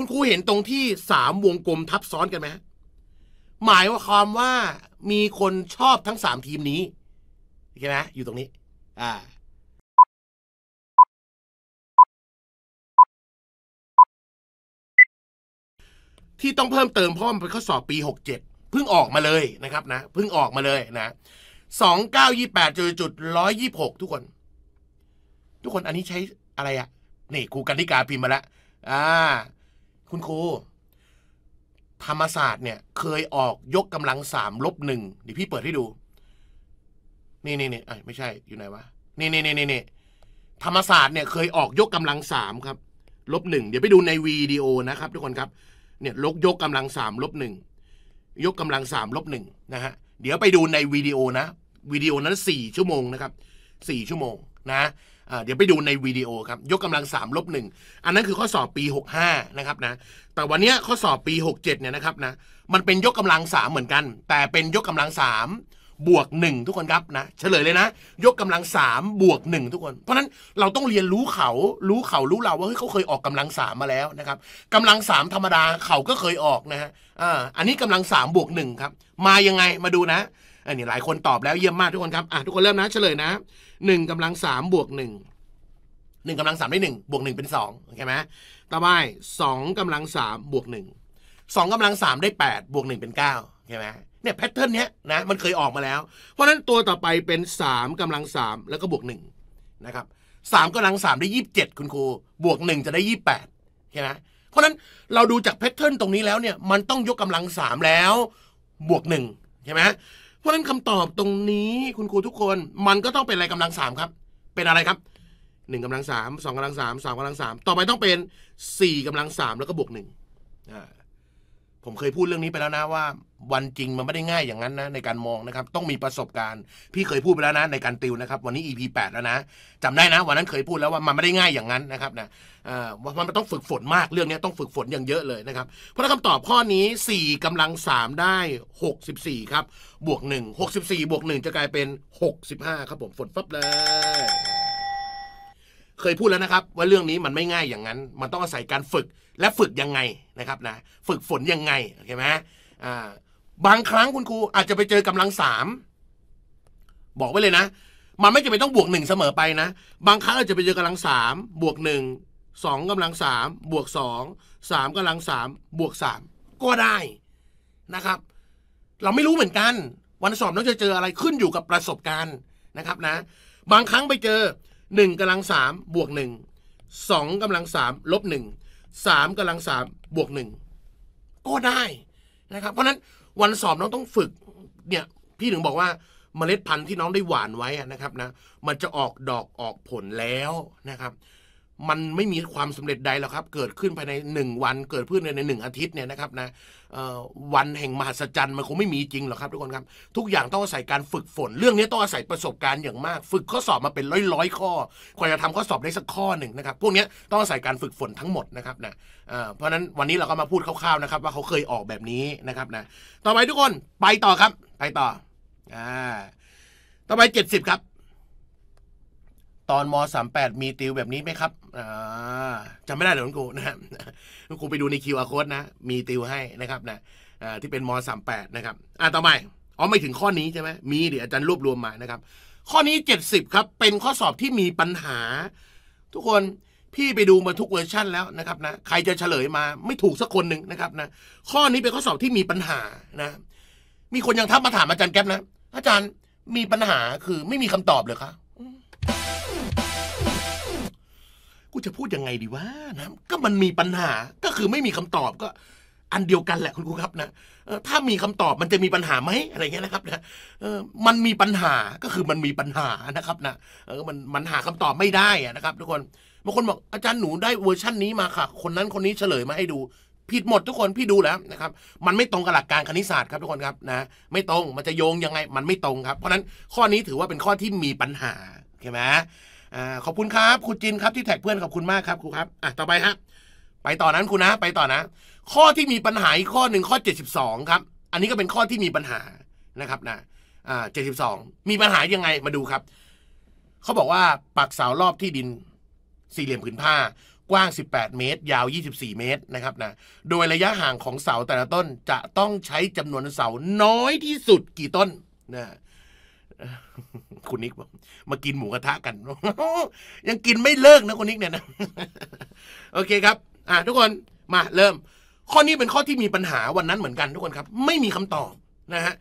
คุณครูเห็นตรงที่สามวงกลมทับซ้อนกันไหมหมายว่าความว่ามีคนชอบทั้งสามทีมนี้ใช่ไหมอยู่ตรงนี้ อ่า ที่ต้องเพิ่มเติมเพราะมันเป็นข้อสอบปีหกเจ็ดเพิ่งออกมาเลยนะครับนะ เพิ่งออกมาเลยนะสองเก้ายี่แปดจุดจุดร้อยยี่หกทุกคน ทุกคนอันนี้ใช้อะไรอะนี่ครูกันทิกาพิมพ์มาแล้วอ่าคุณครูธรรมศาสตร์เนี่ยเคยออกยกกำลังสามลบหนึ่งเดี๋ยวพี่เปิดให้ดูนี่นี่นี่ไม่ใช่ อยู่ไหนวะนี่นี่นี่นี่นี่ธรรมศาสตร์เนี่ยเคยออกยกกำลังสามครับลบหนึ่งเดี๋ยวไปดูในวีดีโอนะครับทุกคนครับ เนี่ยลกยกกำลังสามลบหนึ่งยกกำลังสามลบหนึ่งนะฮะเดี๋ยวไปดูในวีดีโอนะวีดีโอนั้นสี่ชั่วโมงนะครับสี่ชั่วโมงนะเดี๋ยวไปดูในวิดีโอครับยกกำลัง 3 ลบหนึ่งอันนั้นคือข้อสอบปี 65นะครับนะแต่วันนี้ข้อสอบปี 67เนี่ยนะครับนะมันเป็นยกกำลัง 3 เหมือนกัน แต่เป็นยกกำลัง3บวก1ทุกคนครับนะเฉลยเลยนะ ยกกำลัง3บวก1ทุกคน เพราะนั้นเราต้องเรียนรู้เขา รู้เขารู้เราว่าเฮ้ยเขาเคยออกกำลัง 3 มาแล้วนะครับกำลัง 3 ธรรมดาเขาก็เคยออกนะฮะอ่าอันนี้กำลัง3บวก1ครับมายังไงมาดูนะอันนี้หลายคนตอบแล้วเยี่ยมมาก ทุกคนครับอ่ะทุกคนเริ่มนะเฉลยนะหนึ่งกำลังสามบวกหนึ่งหนึ่งกำลังสามได้หนึ่งบวกหนึ่งเป็นสองโอเคไหมต่อไปสองกำลังสามบวกหนึ่งสองกำลังสามได้แปดบวกหนึ่งเป็นเก้าโอเคไหมเนี่ยแพทเทิร์นเนี้ยนะมันเคยออกมาแล้ว เพราะฉะนั้นตัวต่อไปเป็นสามกำลังสามแล้วก็บวกหนึ่งนะครับสามกำลังสามได้ยี่สิบเจ็ดคุณครูบวกหนึ่งจะได้ยี่สิบแปดใเคไหมเพราะฉะนั้นเราดูจากแพทเทิร์นตรงนี้แล้วเนี่ยมันต้องยกกำลังสามแล้วบวกหนึ่งใช่ไหมเพราะฉะนั้นคำตอบตรงนี้คุณครูทุกคนมันก็ต้องเป็นอะไรกำลังสามครับ เป็นอะไรครับหนึ่งกำลังสามสองกำลังสามสามกำลังสามต่อไปต้องเป็นสี่กำลังสามแล้วก็บวกหนึ่งผมเคยพูดเรื่องนี้ไปแล้วนะว่าวันจริงมันไม่ได้ง่ายอย่างนั้นนะในการมองนะครับ ต้องมีประสบการณ์ พี่เคยพูดไปแล้วนะในการติวนะครับ วันนี้ EP 8แล้วนะ จำได้นะวันนั้นเคยพูดแล้วว่ามันไม่ได้ง่ายอย่างนั้นนะครับนะว่ามันต้องฝึกฝนมากเรื่องนี้ต้องฝึกฝนอย่างเยอะเลยนะครับ เพราะคำตอบข้อนี้4กำลัง3ได้ 64ครับบวก1 64บวก1จะกลายเป็น65 ครับผมฝนฟับเลยเคยพูดแล้วนะครับ ว่าเรื่องนี้มันไม่ง่ายอย่างนั้น มันต้องอาศัยการฝึกและฝึกยังไงนะครับนะ ฝึกฝนยังไงโอเคไหมอ่าบางครั้งคุณครูอาจจะไปเจอกำลังสามบอกไว้เลยนะ มันไม่จำเป็นต้องบวกหนึ่งเสมอไปนะ บางครั้งอาจจะไปเจอกำลังสามบวกหนึ่งสองกำลังสามบวกสองสามกำลังสามบวกสามก็ได้นะครับ เราไม่รู้เหมือนกัน วันสอบน้องจะเจออะไรขึ้นอยู่กับประสบการณ์นะครับนะ บางครั้งไปเจอหนึ่งกำลังสามบวกหนึ่งสองกำลังสามลบหนึ่งสามกำลังสามบวกหนึ่งก็ได้นะครับ เพราะนั้นวันสอบน้องต้องฝึกเนี่ยพี่ถึงบอกว่าเมล็ดพันธุ์ที่น้องได้หว่านไว้นะครับนะมันจะออกดอกออกผลแล้วนะครับมันไม่มีความสำเร็จใดหรอกครับ เกิดขึ้นภายในหนึ่งวัน เกิดขึ้นในหนึ่งอาทิตย์เนี่ยนะครับนะวันแห่งมหัศจรรย์มันคงไม่มีจริงหรอกครับทุกคนครับ ทุกอย่างต้องอาศัยการฝึกฝน เรื่องนี้ต้องอาศัยประสบการณ์อย่างมาก ฝึกข้อสอบมาเป็นร้อยร้อยข้อกว่าจะทำข้อสอบได้สักข้อหนึ่งนะครับ พวกนี้ต้องอาศัยการฝึกฝนทั้งหมดนะครับนะเพราะนั้นวันนี้เราก็มาพูดคร่าวๆนะครับว่าเขาเคยออกแบบนี้นะครับนะ ต่อไปทุกคนไปต่อครับ ไปต่ออ่าต่อไป70ครับตอนม38มีติวแบบนี้ไหมครับจำไม่ได้เดี๋ยวครูนะครูไปดูในคิวอาร์โค้ดนะ มีติวให้นะครับนะที่เป็นม38นะครับ อ่าต่อไปอ๋อไม่ถึงข้อนี้ใช่ไหมมีเดี๋ยวอาจารย์รวบรวมมานะครับ ข้อนี้ 70 ครับ เป็นข้อสอบที่มีปัญหา ทุกคนพี่ไปดูมาทุกเวอร์ชั่นแล้วนะครับนะใครจะเฉลยมา ไม่ถูกสักคนหนึ่งนะครับนะข้อนี้เป็นข้อสอบที่มีปัญหานะ มีคนยังทักมาถามอาจารย์แก๊ปนะ อาจารย์มีปัญหาคือ ไม่มีคำตอบเลยครับูจะพูดยังไงดีวะนะก็มันมีปัญหาก็คือไม่มีคำตอบก็อันเดียวกันแหละคุณครูครับนะถ้ามีคำตอบมันจะมีปัญหาไหมอะไรเงี้ยนะครับนะมันมีปัญหาก็คือมันมีปัญหานะครับนะเออมันมันหาคำตอบไม่ได้นะครับทุกคนบางคนบอกอาจารย์หนูได้เวอร์ชั่นนี้มาค่ะ คนนั้นคนนี้เฉลยมาให้ดู ผิดหมด ทุกคนพี่ดูแล้วนะครับมันไม่ตรงกับหลักการคณิตศาสตร์ครับทุกคนครับนะ ไม่ตรงมันจะโยงยังไง มันไม่ตรงครับเพราะนั้นข้อนี้ถือว่าเป็นข้อที่มีปัญหาใช่ไหมอขอบคุณครับคุณจินครับ ที่แท็กเพื่อนขอบคุณมากครับครูครับอ่ะต่อไปฮะไปต่อนั้นครูนะไปต่อนะข้อที่มีปัญหาอีกข้อหนึ่งข้อ72ครับ อันนี้ก็เป็นข้อที่มีปัญหานะครับนะอ่าเจ็ดสิบสองมีปัญหายังไงมาดูครับเขาบอกว่าปักเสารอบที่ดิน สี่เหลี่ยมผืนผ้า กว้าง18 เมตร ยาว 24 เมตรนะครับนะโดยระยะห่างของเสาแต่ละต้นจะต้องใช้จำนวนเสาน้อยที่สุดกี่ต้นนะคุณนิกบอกมากินหมูกระทะกัน ยังกินไม่เลิก นะคนนิกเนี่ยนะโอเคครับ อ่ะทุกคนมาเริ่ม ข้อนี้เป็นข้อที่มีปัญหาวันนั้นเหมือนกันทุกคนครับ ไม่มีคำตอบนะฮะ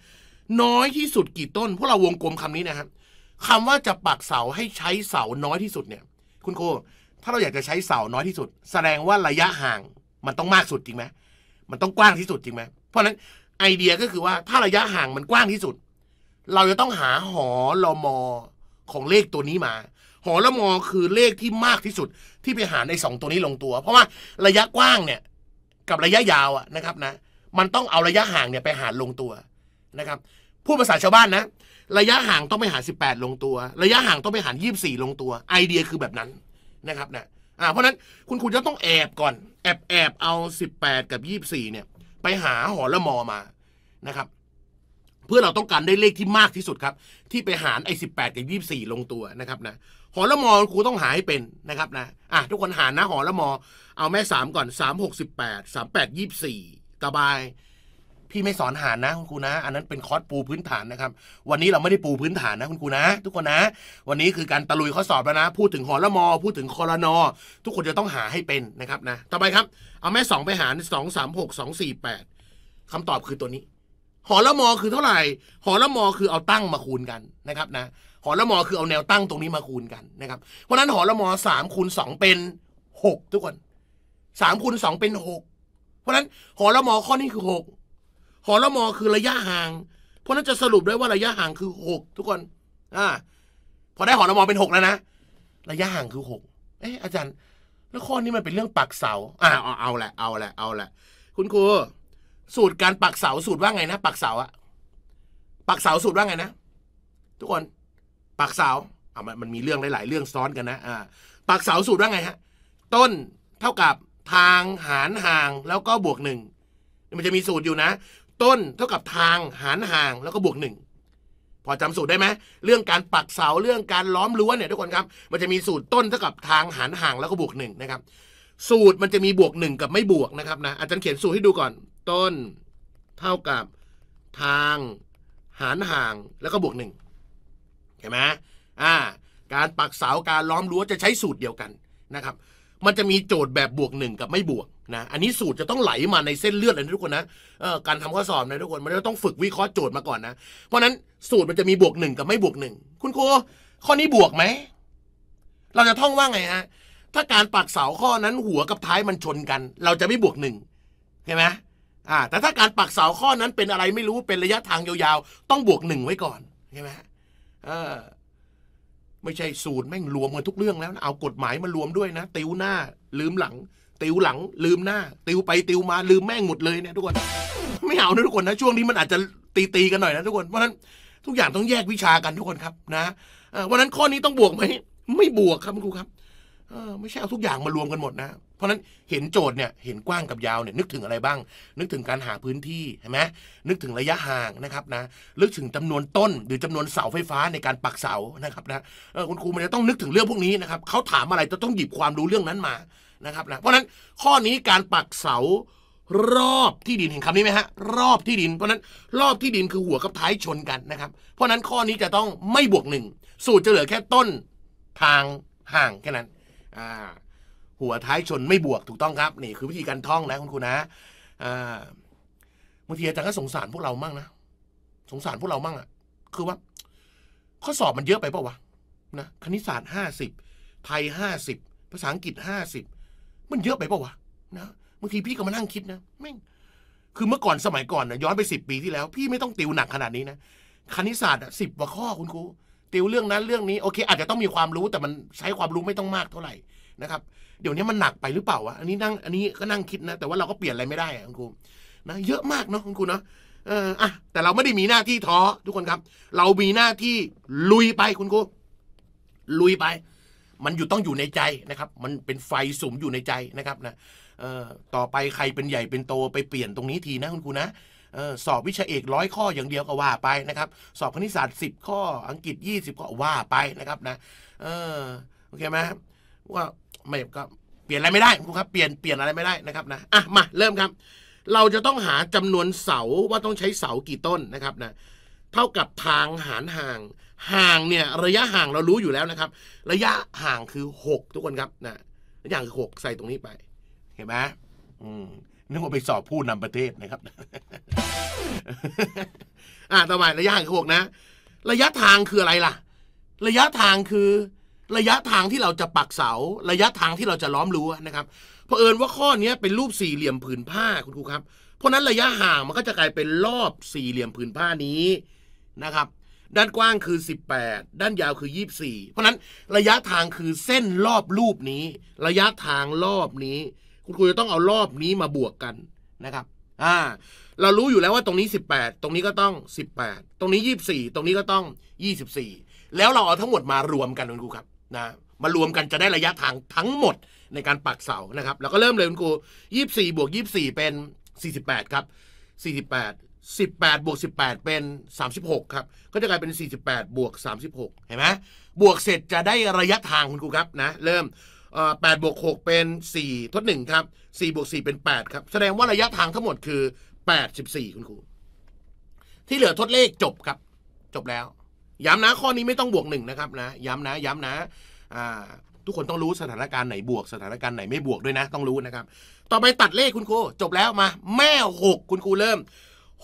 น้อยที่สุดกี่ต้นพวกเราวงกลมคำนี้นะครับคำว่าจะปักเสาให้ใช้เสาน้อยที่สุดเนี่ย คุณโค ถ้าเราอยากจะใช้เสาน้อยที่สุด แสดงว่าระยะห่าง มันต้องมากสุดจริงไหมมันต้องกว้างที่สุดจริงไหมเพราะฉะนั้นไอเดียก็คือว่าถ้าระยะห่างมันกว้างที่สุด เราจะต้องหาหอลอมอของเลขตัวนี้มาหอละมอคือเลขที่มากที่สุดที่ไปหาในสองตัวนี้ลงตัว เพราะว่าระยะกว้างเนี่ยกับระยะยาวอะนะครับนะมันต้องเอาระยะห่างเนี่ยไปหารลงตัวนะครับพูดภาษาชาวบ้านนะระยะห่างต้องไปหาสิบแปดลงตัว ระยะห่างต้องไปหารี่ลงตัว ไอเดียคือแบบนั้นนะครับนะอ่าเพราะนั้นคุณคุณจะต้องแอบก่อนแอบแอบเอาสิบแปดกับยี่สบี่เนี่ย ไปหาหอละมอมานะครับเพื่อเราต้องการได้เลขที่มากที่สุดครับ ที่ไปหารไอ้สิบแปดกับยี่สี่ลงตัวนะครับนะหอละมอครูต้องหาให้เป็นนะครับนะอ่ะทุกคนหารนะหอละมอเอาแม่สามก่อนสามหกสิบแปดสามแปดยี่สบายพี่ไม่สอนหารนะคุณครูนะอันนั้นเป็นคอร์สปูพื้นฐานนะครับ วันนี้เราไม่ได้ปูพื้นฐานนะคุณครูนะทุกคนนะ วันนี้คือการตะลุยข้อสอบแล้วนะพูดถึงหอละมอพูดถึงคอรนอทุกคนจะต้องหาให้เป็นนะครับนะต่อไปครับ เอาแม่สองไปหารสี่แปดคำตอบคือตัวนี้หอละมอ คือเท่าไหร่หอละมอคือเอาตั้งมาคูณกันนะครับนะหอละมอ คือเอาแนวตั้งตรงนี้ มาคูณกันนะครับ เพราะนั้นหอละมอสามคูณสองเป็นหกทุกคนสามคูณสองเป็นหกเพราะนั้นหอละมอข้อนี้คือหกหอละมอคือระยะห่าง เพราะนั้นจะสรุปได้ว่าระยะห่างคือหกทุกคน อ่า พอได้หอละมอเป็นหกแล้วนะระยะห่างคือหกเอ๊ะอาจารย์ แล้วข้อนี้มัน เป็นเรื่องปักเสาอ่าเอาแหละเอาแหละเอาแหละ คุณครูสูตรการปักเสาสูตรว่าไงนะปักเสาอะปักเสาสูตรว่าไงนะทุกคนปักเสาอ่มันมันมีเรื่องหลายๆเรื่องซ้อนกันนะ อ่า ปักเสาสูตรว่าไงฮะต้นเท่ากับทางหารห่างแล้วก็บวกหนึ่งมันจะมีสูตรอยู่นะ ต้นเท่ากับทางหารห่างแล้วก็บวกหนึ่งพอจำสูตรได้ไหมเรื่องการปักเสาเรื่องการล้อมรั้วเนี่ยทุกคนครับ มันจะมีสูตรต้นเท่ากับทางหารห่างแล้วก็บวกหนึ่งนะครับ สูตรมันจะมีบวกหนึ่งกับไม่บวกนะครับนะอาจารย์เขียนสูตรให้ดูก่อนต้นเท่ากับทางหารห่างแล้วก็บวกหนึ่งเห็นไหมอ่า การปักเสาการล้อมรั้วจะใช้สูตรเดียวกันนะครับ มันจะมีโจทย์แบบบวกหนึ่งกับไม่บวกนะ อันนี้สูตรจะต้องไหลมาในเส้นเลือดเลยทุกคนนะการทำข้อสอบนะทุกคนมันจะต้องฝึกวิเคราะห์โจทย์มาก่อนนะ เพราะนั้นสูตรมันจะมีบวกหนึ่งกับไม่บวกหนึ่ง คุณครูข้อนี้บวกไหม เราจะท่องว่าไงฮะ ถ้าการปักเสาข้อนั้นหัวกับท้ายมันชนกัน เราจะไม่บวกหนึ่ง เห็นไหมอ่าแต่ถ้าการปักเสาข้อนั้นเป็นอะไรไม่รู้เป็นระยะทางยาวๆ ต้องบวกหนึ่งไว้ก่อนใช่ไหมเออ ไม่ใช่สูตรแม่งรวมกันทุกเรื่องแล้วนะเอากฎหมายมารวมด้วยนะติวหน้า ลืมหลัง ติวหลัง ลืมหน้า ติวไป ติวมา ลืมแม่งหมดเลยเนี่ยทุกคนไม่เอานะทุกคนนะ ช่วงนี้มันอาจจะตีตีกันหน่อยนะทุกคนเพราะฉะนั้นทุกอย่างต้องแยกวิชากันทุกคนครับ นะวันนั้นข้อนี้ต้องบวกไหมไม่บวกครับคุณครูครับไม่ใช่เอาทุกอย่างมารวมกันหมดนะเพราะนั้นเห็นโจทย์เนี่ยเห็นกว้างกับยาวเนี่ยนึกถึงอะไรบ้าง นึกถึงการหาพื้นที่ใช่ไหมนึกถึงระยะห่างนะครับนะนึกถึงจำนวนต้นหรือจำนวนเสาไฟฟ้าในการปักเสานะครับนะคุณครูมันจะต้องนึกถึงเรื่องพวกนี้นะครับเขาถามอะไรจะต้องหยิบความรู้เรื่องนั้นมานะครับนะเพราะนั้นข้อนี้การปักเสารอบที่ดินเห็นคำนี้ไหมฮะรอบที่ดิน เพราะนั้นรอบที่ดินคือหัวกับท้ายชนกันนะครับ เพราะนั้นข้อนี้จะต้องไม่บวกหนึ่งสูตรจะเหลือแค่ต้นทางห่างแค่นั้นอ่าหัวท้ายชนไม่บวกถูกต้องครับ นี่คือวิธีการท่องนะคุณครูนะบางทีอาจารย์ก็สงสารพวกเรามั่งนะสงสารพวกเรามั่งอะคือว่า ข้อสอบมันเยอะไปเปล่าวะนะคณิตศาสตร์ห้าสิบไทยห้าสิบภาษาอังกฤษห้าสิบมันเยอะไปเปล่าวะนะบางทีพี่ก็มานั่งคิดนะแม่งคือเมื่อก่อนสมัยก่อนนะย้อนไปสิบปีที่แล้ว พี่ไม่ต้องติวหนักขนาดนี้นะ คณิตศาสตร์สิบกว่าข้อคุณครู ติวเรื่องนั้นเรื่องนี้ โอเค อาจจะต้องมีความรู้แต่มันใช้ความรู้ไม่ต้องมากเท่าไหร่นะครับเดี๋ยวนี้มันหนักไปหรือเปล่าวะอันนี้นั่ง อันนี้ก็นั่งคิดนะ แต่ว่าเราก็เปลี่ยนอะไรไม่ได้คุณครูนะ เยอะมากเนาะคุณครูเนาะ เอออ่ะแต่เราไม่ได้มีหน้าที่ท้อ ทุกคนครับ เรามีหน้าที่ลุยไปคุณครู ลุยไป มันอยู่ต้องอยู่ในใจนะครับ มันเป็นไฟสุมอยู่ในใจนะครับ นะ เอ่อ ต่อไปใครเป็นใหญ่เป็นโตไปเปลี่ยนตรงนี้ทีนะคุณครูนะออสอบวิชาเอกร้อยข้ออย่างเดียวก็ว่าไปนะครับ สอบคณิตศาสตร์สิบข้อ อังกฤษยี่สิบข้อว่าไปนะครับนะ เออโอเคไหมว่าไม่ก็เปลี่ยนอะไรไม่ได้ครับเปลี่ยนเปลี่ยนอะไรไม่ได้นะครับ นะอ่ะมา เริ่มครับ เราจะต้องหาจำนวนเสาว่าต้องใช้เสากี่ต้นนะครับนะเท่ากับทางหารห่าง ห่างเนี่ย ระยะห่างเรารู้อยู่แล้วนะครับ ระยะห่างคือหกทุกคนครับนะระยะห่างคือหกใส่ตรงนี้ไป เห็นไหมอืมนึกว่าไปสอบผู้นำประเทศนะครับ อ่าต่อไประยะห่างคือหกนะระยะทางคืออะไรล่ะ ระยะทางคือระยะทางที่เราจะปักเสา ระยะทางที่เราจะล้อมรั้วนะครับเพราะเอิญว่าข้อเนี้เป็นรูปสี่เหลี่ยมผืนผ้าคุณครูครับ เพราะนั้นระยะห่างมันก็จะกลายเป็นรอบสี่เหลี่ยมผืนผ้านี้นะครับ ด้านกว้างคือ 18 ด้านยาวคือ 24 เพราะนั้นระยะทางคือเส้นรอบรูปนี้ ระยะทางรอบนี้ คุณครูจะต้องเอารอบนี้มาบวกกันนะครับ อ่า เรารู้อยู่แล้วว่าตรงนี้ 18 ตรงนี้ก็ต้อง 18 ตรงนี้ 24 ตรงนี้ก็ต้อง 24 แล้วเราเอาทั้งหมดมารวมกันคุณครูครับนะมารวมกันจะได้ระยะทางทั้งหมดในการปักเสานะครับแล้วก็เริ่มเลยคุณครู24บวก24 เป็น 48 ครับ 48 18บวก18 เป็น 36ครับก็จะกลายเป็น 48บวก36 เห็นไหมบวกเสร็จจะได้ระยะทางคุณครูครับนะเริ่ม8บวก6 เป็น 4 ทด1ครับ4บวก 4 เป็น8ครับแสดงว่าระยะทางทั้งหมดคือ 84คุณครูที่เหลือทดเลขจบครับ จบแล้วย้ำนะ ข้อนี้ไม่ต้องบวกหนึ่งนะครับนะ ย้ำนะ ย้ำนะทุกคนต้องรู้สถานการณ์ไหนบวก สถานการณ์ไหนไม่บวกด้วยนะ ต้องรู้นะครับ ต่อไปตัดเลขคุณครูจบแล้วมาแม่หกคุณครูเริ่ม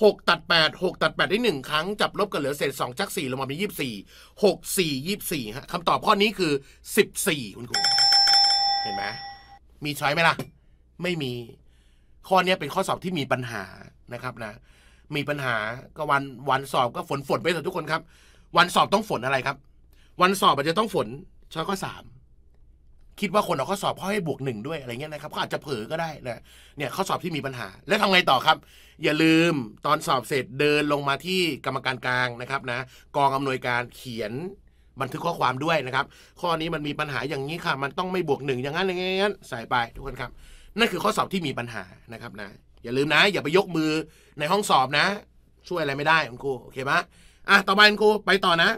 หกตัดแปดหกตัดแปดได้หนึ่งครั้งจับลบกันเหลือเศษสองจักสี่ลงมาเป็นยี่ส24ี่หกสี่ยี่สี่ฮะคำตอบข้อนี้คือสิบสี่คุณครูเห็นไหมมีช้อยไหมล่ะ ไม่มีข้อนี้เป็นข้อสอบที่มีปัญหานะครับนะ มีปัญหาก็วันวันสอบก็ฝนฝนไปเถอะทุกคนครับวันสอบต้องฝนอะไรครับ วันสอบมันจะต้องฝนช้อยข้อสามคิดว่าคนออกข้อสอบเขาให้บวกหนึ่งด้วยอะไรเงี้ยนะครับก็อาจจะเผลอก็ได้นะเนี่ย ข้อสอบที่มีปัญหาแล้วทำไงต่อครับ อย่าลืมตอนสอบเสร็จเดินลงมาที่กรรมการกลางนะครับ นะ กองอำนวยการเขียนบันทึกข้อความด้วยนะครับ ข้อนี้มันมีปัญหาอย่างนี้ค่ะ มันต้องไม่บวกหนึ่งอย่างนั้นอย่างนี้ใส่ไปทุกคนครับ นั่นคือข้อสอบที่มีปัญหานะครับนะ อย่าลืมนะ อย่าไปยกมือในห้องสอบนะ ช่วยอะไรไม่ได้คุณครูโอเคไหมอ่ะต่อไปครูไปต่อนะ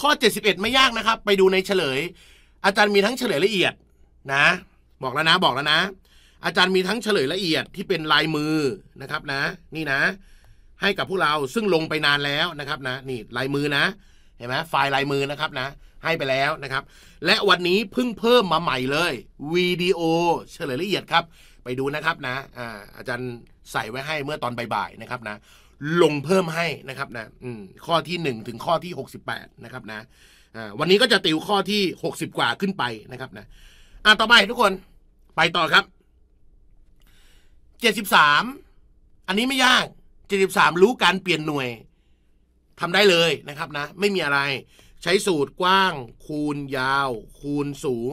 ข้อ 71 ไม่ยากนะครับ ไปดูในเฉลย อาจารย์มีทั้งเฉลยละเอียดนะ บอกแล้วนะ บอกแล้วนะ อาจารย์มีทั้งเฉลยละเอียดที่เป็นลายมือนะครับนะ นี่นะ ให้กับพวกเราซึ่งลงไปนานแล้วนะครับนะนี่ลายมือนะ เห็นไหมไฟล์ลายมือนะครับนะ ให้ไปแล้วนะครับ และวันนี้เพิ่งเพิ่มมาใหม่เลยวิดีโอเฉลยละเอียดครับ ไปดูนะครับนะอาอาจารย์ใส่ไว้ให้เมื่อตอนบ่ายๆนะครับนะลงเพิ่มให้นะครับนะข้อที่ 1ถึงข้อที่68นะครับนะวันนี้ก็จะติวข้อที่60กว่าขึ้นไปนะครับ นะอ่ะต่อไปทุกคน ไปต่อครับ73อันนี้ไม่ยาก73รู้การเปลี่ยนหน่วยทำได้เลยนะครับนะไม่มีอะไร ใช้สูตรกว้าง คูณยาว คูณสูง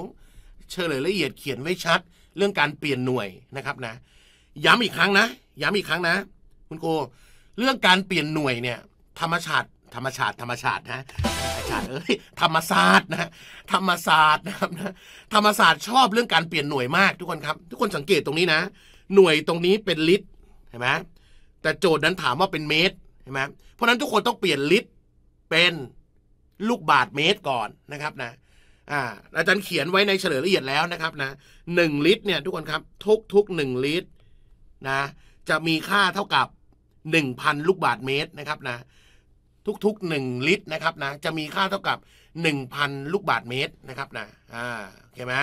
เฉลยละเอียดเขียนไว้ชัด เรื่องการเปลี่ยนหน่วยนะครับนะย้ำอีกครั้งนะย้ำอีกครั้งนะ คุณครูเรื่องการเปลี่ยนหน่วยเนี่ย ธรรมชาติ ธรรมชาติธรรมชาตินะธรรมชาติเอ้ยธรรมศาสตร์นะธรรมศาสตร์นะครับนะธรรมศาสตร์ชอบเรื่องการเปลี่ยนหน่วยมากทุกคนครับทุกคนสังเกตตรงนี้นะ หน่วยตรงนี้เป็นลิตรเห็นไหมแต่โจทย์นั้นถามว่าเป็นเมตรเห็นไหมเพราะนั้นทุกคนต้องเปลี่ยนลิตรเป็นลูกบาทเมตรก่อนนะครับนะอาอาจารย์เขียนไว้ในเฉลยละเอียดแล้วนะครับนะหนึ่งลิตรเนี่ยทุกคนครับทุกทุกหนึ่งลิตรนะจะมีค่าเท่ากับ1,000 ลูกบาทเมตรนะครับนะ ทุกๆ1ลิตรนะครับนะ จะมีค่าเท่ากับ 1,000 ลูกบาทเมตรนะครับนะอ่าโอเคไหม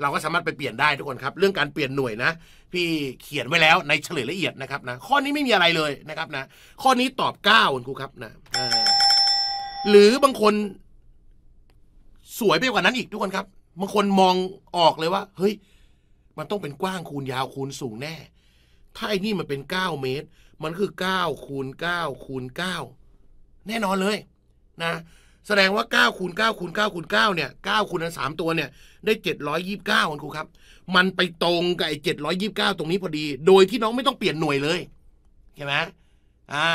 เราก็สามารถไปเปลี่ยนได้ทุกคนครับ เรื่องการเปลี่ยนหน่วยนะ พี่เขียนไว้แล้วในเฉลยละเอียดนะครับนะข้อนี้ไม่มีอะไรเลยนะครับนะ ข้อนี้ตอบ9คุณครูครับนะหรือบางคนสวยไปกว่านั้นอีกทุกคนครับบางคนมองออกเลยว่า เฮ้ยมันต้องเป็นกว้างคูณยาวคูณสูงแน่ ถ้าไอ้นี่มันเป็น 9 เมตรมันคือ9คูณ9คูณ9แน่นอนเลย นะ แสดงว่า9คูณ9คูณ9คูณ9เนี่ย9คูณสามตัวเนี่ยได้ 729คุณครูครับมันไปตรงกับไอ้729ตรงนี้พอดี โดยที่น้องไม่ต้องเปลี่ยนหน่วยเลยใช่ไหมอ่า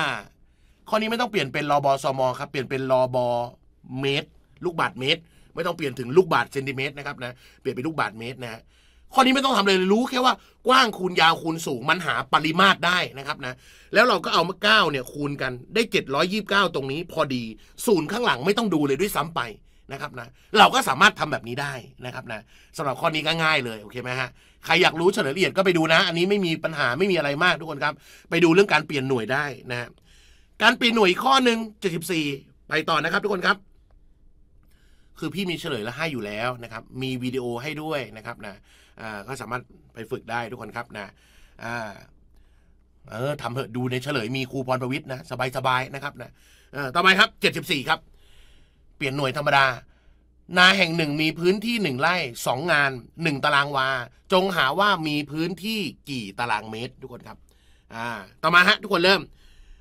ข้อนี้ไม่ต้องเปลี่ยนเป็นรอบอสมอครับ เปลี่ยนเป็นรอบอเมตร ลูกบาทเมตรไม่ต้องเปลี่ยนถึงลูกบาทเซนติเมตร นะครับนะเปลี่ยนเป็นลูกบาทเมตรนะฮะข้อนี้ไม่ต้องทำเลยรู้แค่ว่ากว้างคูณยาวคูณสูงมันหาปริมาตรได้นะครับนะแล้วเราก็เอามาเก้าเนี่ย คูณกันได้729ตรงนี้ พอดีศูนย์ข้างหลังไม่ต้องดูเลยด้วยซ้ำไปนะครับนะ เราก็สามารถทำแบบนี้ได้นะครับนะสำหรับข้อนี้ก็ง่ายเลยโอเคไหมฮะใครอยากรู้เฉลยละเอียดก็ไปดูนะอันนี้ไม่มีปัญหาไม่มีอะไรมากทุกคนครับ ไปดูเรื่องการเปลี่ยนหน่วยได้นะการเปลี่ยนหน่วยข้อหนึ่งี่ไปต่อนะครับ ทุกคนครับ คือพี่มีเฉลยและให้อยู่แล้วนะครับ มีวิดีโอให้ด้วยนะครับนะก็สามารถไปฝึกได้ทุกคนครับนะเออทำเหอะดูในเฉลยมีครูพรประวิทย์นะสบายๆนะครับนะต่อไปครับเจ็ดสิบี่ครับ เปลี่ยนหน่วยธรรมดานาแห่งหนึ่งมีพื้นที่หนึ่งไร่สองงานหนึ่งตารางวา จงหาว่ามีพื้นที่กี่ตารางเมตร ทุกคนครับอ่าต่อมาฮะทุกคนเริ่ม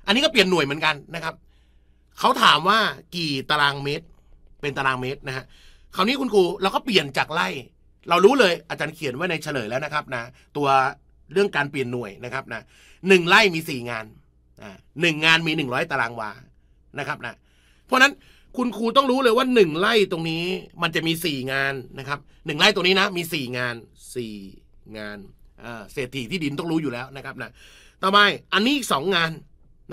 อันนี้ก็เปลี่ยนหน่วยเหมือนกันนะครับเขาถามว่ากี่ตารางเมตร เป็นตารางเมตรนะฮะคราวนี้คุณครูเราก็เปลี่ยนจากไร่เรารู้เลยอาจารย์เขียนไว้ในเฉลยแล้วนะครับนะตัวเรื่องการเปลี่ยนหน่วยนะครับนะหนึ่งไร่มีสี่งานหนึ่งงานมีหนึ่งร้อยตารางวานะครับนะเพราะนั้นคุณครูต้องรู้เลยว่าหนึ่งไร่ตรงนี้มันจะมีสี่งานนะครับหนึ่งไร่ตรงนี้นะ มีสี่งานสี่งานเศรษฐีที่ดินต้องรู้อยู่แล้วนะครับนะต่อไปอันนี้อีกสองงาน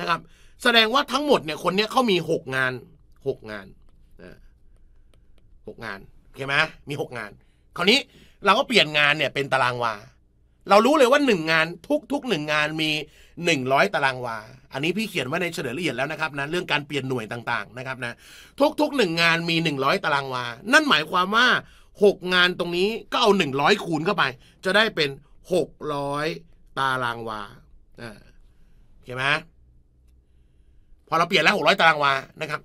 นะครับ แสดงว่าทั้งหมดเนี่ยคนเนี้ยเขามีหกงานหกงานหกงานเอเคไหมมีหกงานคราวนี้เราก็เปลี่ยนงานเนี่ยเป็นตารางวา เรารู้เลยว่าหนึ่งงานทุกทุกหนึ่งงานมีหนึ่งร้อยตารางวา อันนี้พี่เขียนไว้ในเฉลยละเอียดแล้วนะครับนะเรื่องการเปลี่ยนหน่วยต่าง ๆนะครับนะทุกทุกหนึ่งงานมีหนึ่งร้อยตารางวา นั่นหมายความว่าหกงานตรงนี้ก็เอาหนึ่งร้อยคูณเข้าไป จะได้เป็นหกร้อยตารางวาเข้าไหมพอเราเปลี่ยนแล้วหกร้อยตารางวานะครับ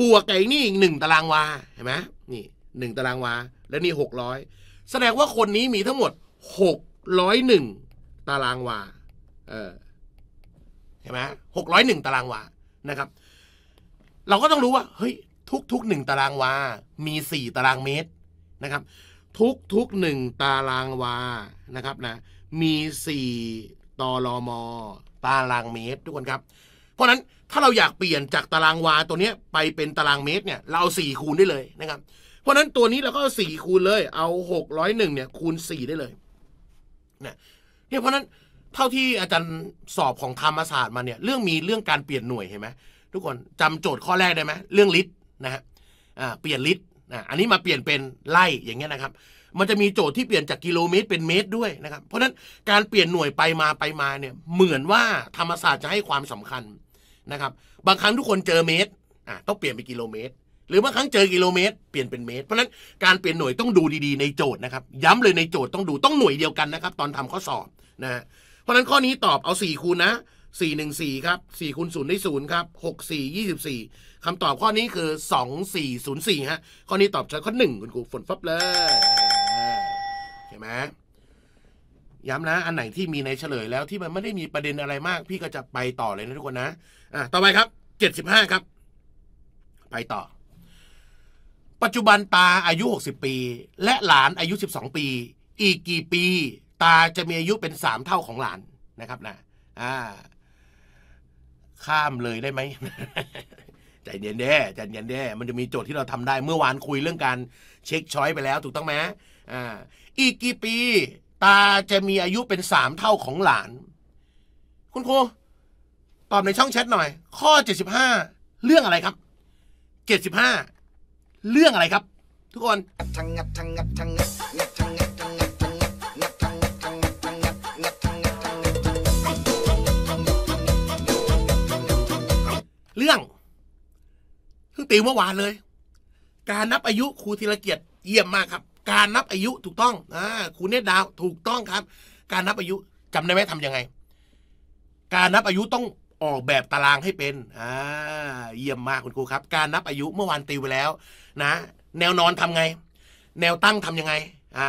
บวกไอ้นี่อีกหนึ่งตารางวาเห็นไหมนี่หนึ่งตารางวาและนี่หกร้อยแสดงว่าคนนี้มีทั้งหมดหกร้อยหนึ่งตารางวาเออเห็นไหมหกร้อยหนึ่งตารางวานะครับ เราก็ต้องรู้ว่าเฮ้ยทุกทุกหนึ่งตารางวา มีสี่ตารางเมตรนะครับ ทุกทุกหนึ่งตารางวานะครับนะ มีสี่ตอรมตารางเมตรทุกคนครับ เพราะนั้นถ้าเราอยากเปลี่ยนจากตารางวาตัวนี้ไปเป็นตารางเมตรเนี่ยเราสี่คูณได้เลยนะครับเพราะนั้นตัวนี้เราก็สี่คูณเลย เอาหกร้อยหนึ่งเนี่ย คูณสี่ได้เลยเนี่ยเพราะนั้นเท่าที่อาจารย์สอบของธรรมศาสตร์มาเนี่ยเรื่องมีเรื่องการเปลี่ยนหน่วยเห็นไหมทุกคนจำโจทย์ข้อแรกได้ไหมเรื่องลิตรนะฮะเปลี่ยนลิตรนะอันนี้มาเปลี่ยนเป็นไล่อย่างเงี้ยนะครับ มันจะมีโจทย์ที่เปลี่ยนจากกิโลเมตรเป็นเมตรด้วยนะครับ เพราะฉะนั้นการเปลี่ยนหน่วยไปมาไปมาเนี่ยเหมือนว่าธรรมศาสตร์จะให้ความสำคัญนะครับบางครั้งทุกคนเจอเมตรอ่าต้องเปลี่ยนเป็นกิโลเมตรหรือบางครั้งเจอกิโลเมตรเปลี่ยนเป็นเมตรเพราะนั้นการเปลี่ยนหน่วยต้องดูดีๆ ในโจทย์นะครับย้ำเลยในโจทย์ต้องดูต้องหน่วยเดียวกันนะครับ ตอนทำข้อสอบนะเพราะนั้นข้อนี้ตอบเอา4คูณนะ4 1 4ครับ4คูณ0ได้0ครับ6 4 24คำตอบข้อนี้คือ2 4 0 4ฮะข้อนี้ตอบใช้อข้อ1คุณครูฝนฟับเลยเใ็นไหมย้ำนะ อันไหนที่มีในเฉลยแล้ว ที่มันไม่ได้มีประเด็นอะไรมาก พี่ก็จะไปต่อเลยนะทุกคนนะอ่ะต่อไปครับ75 ครับ ไปต่อปัจจุบันตาอายุ 60 ปี และหลานอายุ 12 ปี อีกกี่ปี ตาจะมีอายุเป็น 3 เท่าของหลานนะครับนะอ่าข้ามเลยได้ไหมใจเย็นแด้ใจเย็นแด้มันจะมีโจทย์ที่เราทำได้เมื่อวานคุยเรื่องการเช็คช้อยไปแล้ว ถูกต้องไหมอ่าอีกกี่ปี ตาจะมีอายุเป็นสามเท่าของหลาน คุณครูตอบในช่องแชทหน่อย ข้อ 75 เรื่องอะไรครับ 75เรื่องอะไรครับ ทุกคนชังงัดชังงัดชังงัดงัดชังงัดชังงัดชังงัดงัดชังงัดชังงัดชังงัดงัดชังงัดชังงัดชังงัดเรื่องเพิ่งติวเมื่อวานเลย การนับอายุครูธีรเกียรติเยี่ยมมากครับ การนับอายุถูกต้องอครูเนตดาวถูกต้องครับ การนับอายุจำได้ไหมทํำยังไง การนับอายุต้องออกแบบตารางให้เป็น อ่าเยี่ยมมากคุณครูครับ การนับอายุเมื่อวานติวไปแล้วนะแนวนอนทำไง แนวตั้งทํำยังไง อ่า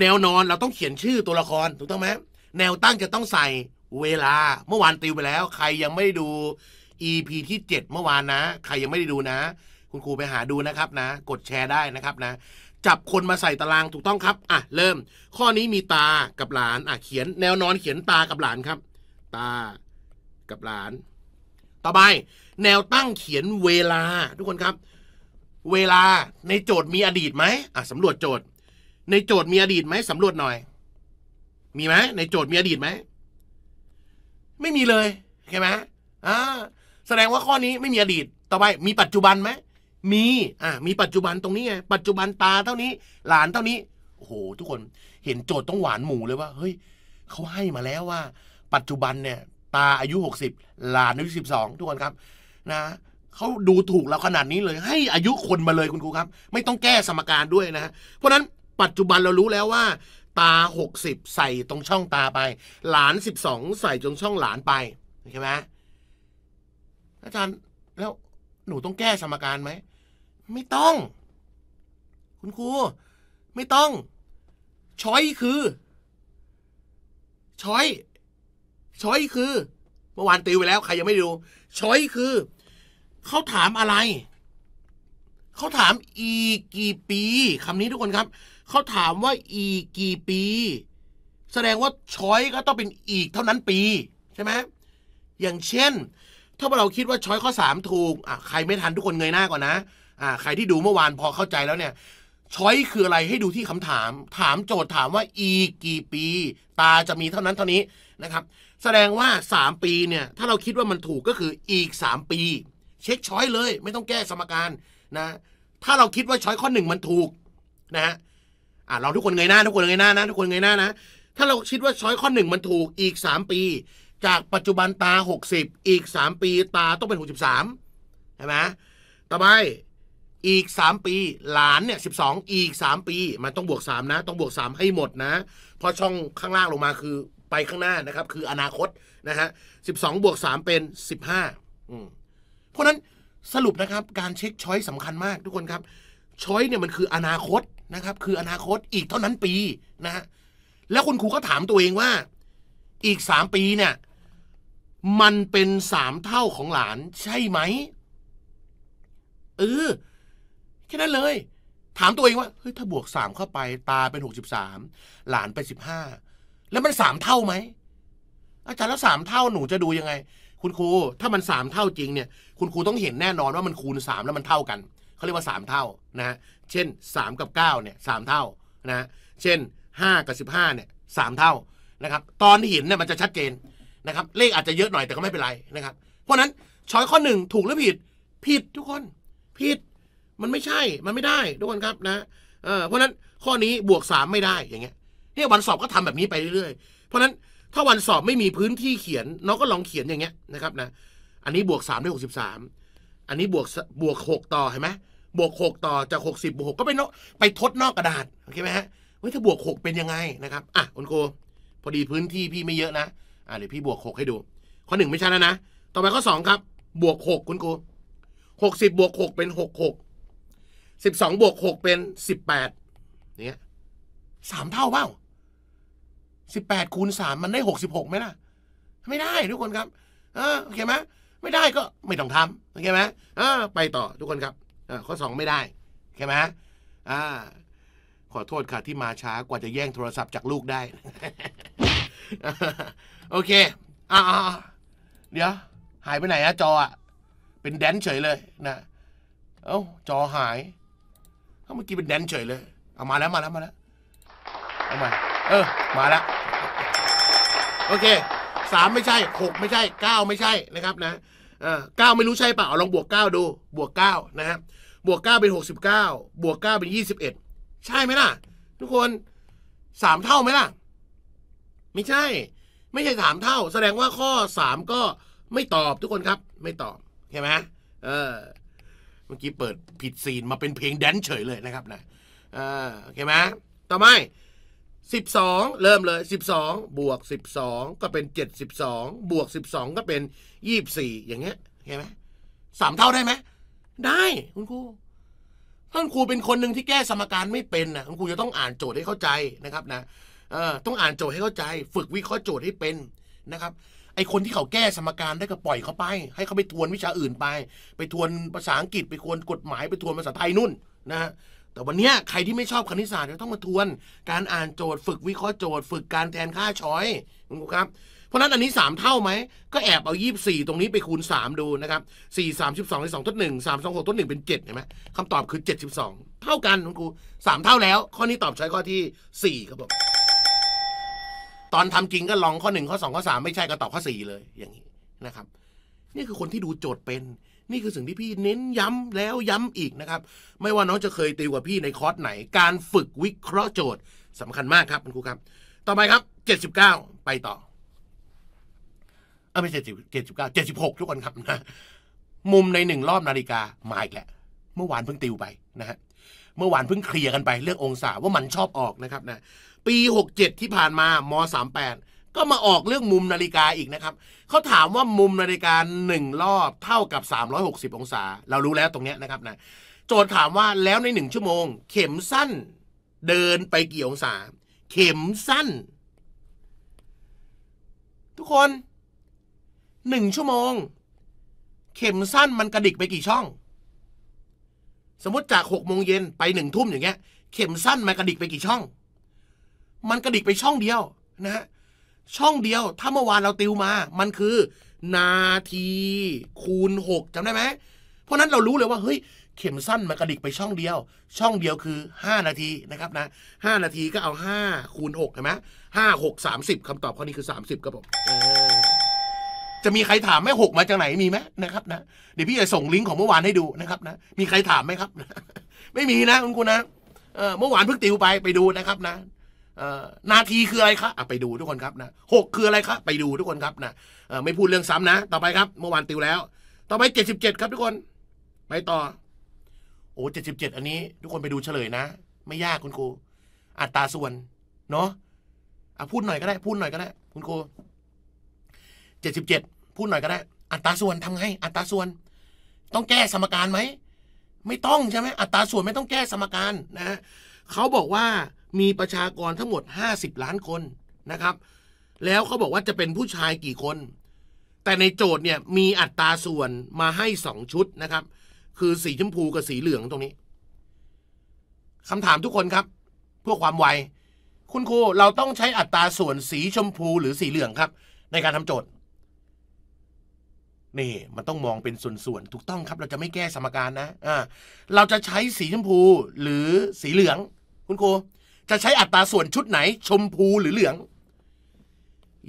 แนวนอนเราต้องเขียนชื่อตัวละครถูกต้องไหมแนวตั้งจะต้องใส่เวลา เมื่อวานติวไปแล้ว ใครยังไม่ได้ดู EP ที่ 7 เมื่อวานนะใครยังไม่ได้ดูนะคุณครูไปหาดูนะครับนะกดแชร์ได้นะครับนะจับคนมาใส่ตารางถูกต้องครับอ่ะเริ่ม ข้อนี้มีตากับหลานอ่ะเขียน แนวนอนเขียนตากับหลานครับ ตากับหลาน ต่อไป แนวตั้งเขียนเวลา ทุกคนครับ เวลาในโจทย์มีอดีตไหมอ่ะสำรวจโจทย์ ในโจทย์มีอดีตไหมสำรวจหน่อย มีไหม ในโจทย์มีอดีตไหม ไม่มีเลยใช่ไหมอ่าแสดงว่าข้อนี้ไม่มีอดีต ต่อไป มีปัจจุบันไหมมีอ่ามีปัจจุบันตรงนี้ไงปัจจุบันตาเท่านี้ หลานเท่านี้โอ้โหทุกคน เห็นโจทย์ต้องหวานหมูเลยว่าเฮ้ยเขาให้มาแล้วว่า ปัจจุบันเนี่ยตาอายุ60หลานอายุ12ทุกคน ครับ นะเขาดูถูกเราขนาดนี้เลย ให้อายุคนมาเลยคุณครูครับ ไม่ต้องแก้สมการด้วยนะ เพราะนั้นปัจจุบันเรารู้แล้วว่า ตา 60ใส่ตรงช่องตาไป หลาน 12ใส่ตรง ช่อง หลานไปใช่ไหมอาจารย์แล้วหนูต้องแก้สมการไหม ไม่ต้อง คุณครูไม่ต้องช้อยคือช้อยช้อยคือเมื่อวานติวไปแล้วใครยังไม่ดูช้อยคือเขาถามอะไรเขาถามอีกี่ปีคำนี้ทุกคนครับเขาถามว่าอีกี่ปี แสดงว่าช้อยก็ต้องเป็นอีก เท่านั้นปี ใช่ไหมอย่างเช่น ถ้าเราคิดว่าช้อยข้อสามถูกอ่ะใครไม่ทันทุกคนเงยหน้าก่อนนะอ่าใครที่ดูเมื่อวานพอเข้าใจแล้วเนี่ยช้อยคืออะไรให้ดูที่คำถาม ถามโจทย์ถามว่าอีกี่ปี ตาจะมีเท่านั้นเท่านี้นะครับแสดงว่า 3 ปี เนี่ย ถ้าเราคิดว่ามันถูกก็คืออีก 3 ปี เช็ค ช้อยเลย ไม่ต้องแก้สมการนะถ้าเราคิดว่า ช้อยข้อหนึ่งมันถูกนะฮะอ่ะเราทุกคนเงยหน้า ทุกคนเงยหน้านะทุกคนเงยหน้านะถ้าเราคิดว่าช้อยข้อหนึ่งมันถูกอีก 3 ปี จากปัจจุบันตา 60 อีก 3 ปีตาต้องเป็น 63 ใช่ไหมต่อไปอีก 3 ปีหลานเนี่ย12 อีก 3 ปี มันต้องบวก3นะต้องบวก 3 ให้หมดนะเพราะช่องข้างล่างลงมาคือไปข้างหน้านะครับ คืออนาคตนะฮะสิบสองบวกสามเป็นสิบห้าเพราะนั้นสรุปนะครับ การเช็คช้อยสำคัญมากทุกคนครับช้อยเนี่ยมันคืออนาคตนะครับ คืออนาคตอีกเท่านั้นปี นะฮะแล้วคุณครูก็ถามตัวเองว่า อีกสามปีเนี่ย มันเป็นสามเท่าของหลานใช่ไหมเออแค่นั้นเลย ถามตัวเองว่าเฮ้ยถ้าบวกสามเข้าไปตาเป็นหกสิบสามหลานไปสิบห้าแล้วมันสามเท่าไหม อาจารย์แล้วสามเท่าหนูจะดูยังไง คุณครูถ้ามันสามเท่าจริง เนี่ย คุณครูต้องเห็นแน่นอนว่ามันคูณสามแล้วมันเท่ากัน เขาเรียกว่าสามเท่านะฮะเช่นสามกับเก้าเนี่ยสามเท่านะฮะเช่นห้ากับสิบห้าเนี่ยสามเท่านะครับ ตอนที่เห็นเนี่ยมันจะชัดเจนนะครับเลขอาจจะเยอะหน่อยแต่ก็ไม่เป็นไรนะครับ เพราะนั้นช้อยข้อหนึ่งถูกหรือผิด ผิดทุกคน ผิด มันไม่ใช่มันไม่ได้ทุกคนครับนะเพราะนั้นข้อนี้บวกสามไม่ได้อย่างเงี้ยเฮ้ยวันสอบก็ทำแบบนี้ไปเรื่อย ๆ เพราะนั้นถ้าวันสอบไม่มีพื้นที่เขียนน้องก็ลองเขียนอย่างเงี้ยนะครับนะ อันนี้บวกสาได้หกสสิบาม อันนี้บวกบวกหกต่อเห็นไหมบวกหกต่อจากหกสิบบวกหกก็ไปนอกไปทดนอกกระดาษโอเคไหมฮะเ่้ยถ้าบวกหกเป็นยังไงนะครับอ่ะคุณครูพอดีพื้นที่พี่ไม่เยอะนะอ่ะเดี๋ยวพี่บวกหกให้ดูข้อหนึ่งไม่ใช่แล้วนะ ต่อไปข้อสองครับ บวกหกคุณครูสิบบวกหกเป็นหกหกสิบสองบวกหกเป็นสิบแปดเนี้ยสามเท่าเปล่าสิบแปดคูณสามมันได้หกสิบหกไหมล่ะ ไม่ได้ทุกคนครับ เออโอเคไหมไม่ได้ก็ไม่ต้องทำโอเคไหมอ่าไปต่อทุกคนครับเออข้องไม่ได้โอเคไหมอ่าขอโทษค่ะ ที่มาช้ากว่าจะแย่งโทรศัพท์จากลูกได้โอเคอ่าเดี๋ยว หายไปไหนอะจออะเป็นแดนเฉยเลยนะเอ้าจอหายเมื่อกี้เป็นแดนเฉยเลยเอามาแล้วมาแล้วมาแล้วเอามาเออมาแล้วโอเคสามไม่ใช่หกไม่ใช่เก้าไม่ใช่นะครับนะเก้าไม่รู้ใช่เปล่าลองบวกเก้าดูบวกเก้านะฮะบวกเก้าเป็นหกสิบเก้าบวกเก้าเป็นยี่สิบเอ็ดใช่ไหมล่ะ ทุกคนสามเท่าไหมล่ะ ไม่ใช่ ไม่ใช่สามเท่า แสดงว่าข้อสามก็ไม่ตอบทุกคนครับไม่ตอบใช่ไหมเออเมื่อกี้เปิดผิดซีนมาเป็นเพลงแดนเฉยเลยนะครับนะเออโอเคไหมต่อไปสสิบองเริ่มเลยสิบสองบวกสสิบองก็เป็นเจ็ดสิบสองบวกสสิบองก็เป็นยี่สบี่อย่างเงี้ยเห็นไหมสามเท่าได้ไหมได้คุณครูท่านครูเป็นคนหนึ่งที่แก้สมการไม่เป็นนะคุณครูจะต้องอ่านโจทย์ให้เข้าใจนะครับนะเออต้องอ่านโจทย์ให้เข้าใจ ฝึกวิเคราะห์โจทย์ให้เป็นนะครับ ไอคนที่เขาแก้สมการได้ ก็ปล่อยเขาไป ให้เขาไปทวนวิชาอื่นไป ไปทวนภาษาอังกฤษ ไปทวนกฎหมายไปทวนภาษาไทยนู่นนะฮะแต่วันนี้ใครที่ไม่ชอบคณิตศาสตร์จะต้องมาทวน การอ่านโจทย์ฝึกวิเคราะห์โจทย์ฝึกการแทนค่าช้อยนะครับเพราะนั้นอันนี้ 3 เท่าไหมก็แอบเอา 24 ตรงนี้ไปคูณ 3 ดูนะครับ4 32ใน2ทด1 3 2 6ทด1เป็น7เห็นไหมคำตอบคือ 72 เท่ากันคุณครู3เท่าแล้ว ข้อนี้ตอบใช้ข้อที่4ครับผมตอนทำจริงก็ลองข้อ 1 ข้อ 2 ข้อ 3 ไม่ใช่ก็ตอบข้อ 4 เลยอย่างนี้นะครับนี่คือคนที่ดูโจทย์เป็นนี่คือสิ่งที่พี่เน้นย้ำแล้วย้ำอีกนะครับ ไม่ว่าน้องจะเคยติวกับพี่ในคอร์สไหน การฝึกวิเคราะห์โจทย์สำคัญมากครับคุณครูครับ ต่อไปครับ79 ไปต่อ เออไม่เจ็ดสิบเจ็ดสิบเก้าเจ็ดสิบหกทุกคนครับนะมุมในหนึ่งรอบนาฬิกา มาอีกแหละ เมื่อวานเพิ่งติวไปนะฮะเมื่อวานเพิ่งเคลียร์กันไป เรื่ององศาว่ามันชอบออกนะครับนะปี 67 ที่ผ่านมาม38ก็มาออกเรื่องมุมนาฬิกาอีกนะครับ เขาถามว่ามุมนาฬิกาหนึ่งรอบ เท่ากับ 360 องศา เรารู้แล้วตรงนี้นะครับนะ โจทย์ถามว่าแล้วในหนึ่งชั่วโมง เข็มสั้น เดินไปกี่องศาเข็มสั้น ทุกคนหนึ่งชั่วโมง เข็มสั้นมันกระดิกไปกี่ช่อง สมมติจากหกโมงเย็นไปหนึ่งทุ่มอย่างเงี้ย เข็มสั้นมันกระดิกไปกี่ช่อง มันกระดิกไปช่องเดียว นะฮะช่องเดียวถ้าเมื่อวานเราติวมา มันคือ นาทีคูณ6จำได้ไหม เพราะนั้นเรารู้เลยว่าเฮ้ยเข็มสั้นมันกระดิกไปช่องเดียว ช่องเดียวคือ 5 นาทีนะครับนะ 5 นาทีก็เอา5คูณ6ใช่ไหมห้าหกสามสิบคำตอบข้อนี้คือ30ครับผมจะมีใครถามไหมหกมาจากไหนมีไหมนะครับนะเดี๋ยวพี่จะส่งลิงก์ของเมื่อวานให้ดูนะครับ นะ มีใครถามไหมครับ ไม่มีนะคุณครูนะเมื่อวานเพิ่งติวไปไปดูนะครับนะนาทีคืออะไรคะ ไปดูทุกคนครับนะหกคืออะไรคะ ไปดูทุกคนครับนะไม่พูดเรื่องซ้ำนะ ต่อไปครับ เมื่อวานติวแล้ว ต่อไปเจ็ดสิบเจ็ดครับทุกคน ไปต่อ โอ้เจ็ดสิบเจ็ดอันนี้ ทุกคนไปดูเฉลยนะ ไม่ยากคุณครู อัตราส่วน เนาะอ่ะพูดหน่อยก็ได้ พูดหน่อยก็ได้ คุณครูเจ็ดสิบเจ็ดพูดหน่อยก็ได้ อัตราส่วนทำไง อัตราส่วน ต้องแก้สมการไหม ไม่ต้องใช่ไหมอัตราส่วนไม่ต้องแก้สมการนะเขาบอกว่ามีประชากรทั้งหมด50ล้านคนนะครับ แล้วเขาบอกว่าจะเป็นผู้ชายกี่คน แต่ในโจทย์เนี่ย มีอัตราส่วนมาให้2ชุดนะครับ คือสีชมพูกับสีเหลืองตรงนี้คำถามทุกคนครับเพื่อความไวคุณครูเราต้องใช้อัตราส่วนสีชมพูหรือสีเหลืองครับ ในการทำโจทย์นี่ มันต้องมองเป็นส่วนๆถูกต้องครับ เราจะไม่แก้สมการนะะเราจะใช้สีชมพูหรือสีเหลือง คุณครูจะใช้อัตราส่วนชุดไหน ชมพูหรือเหลือง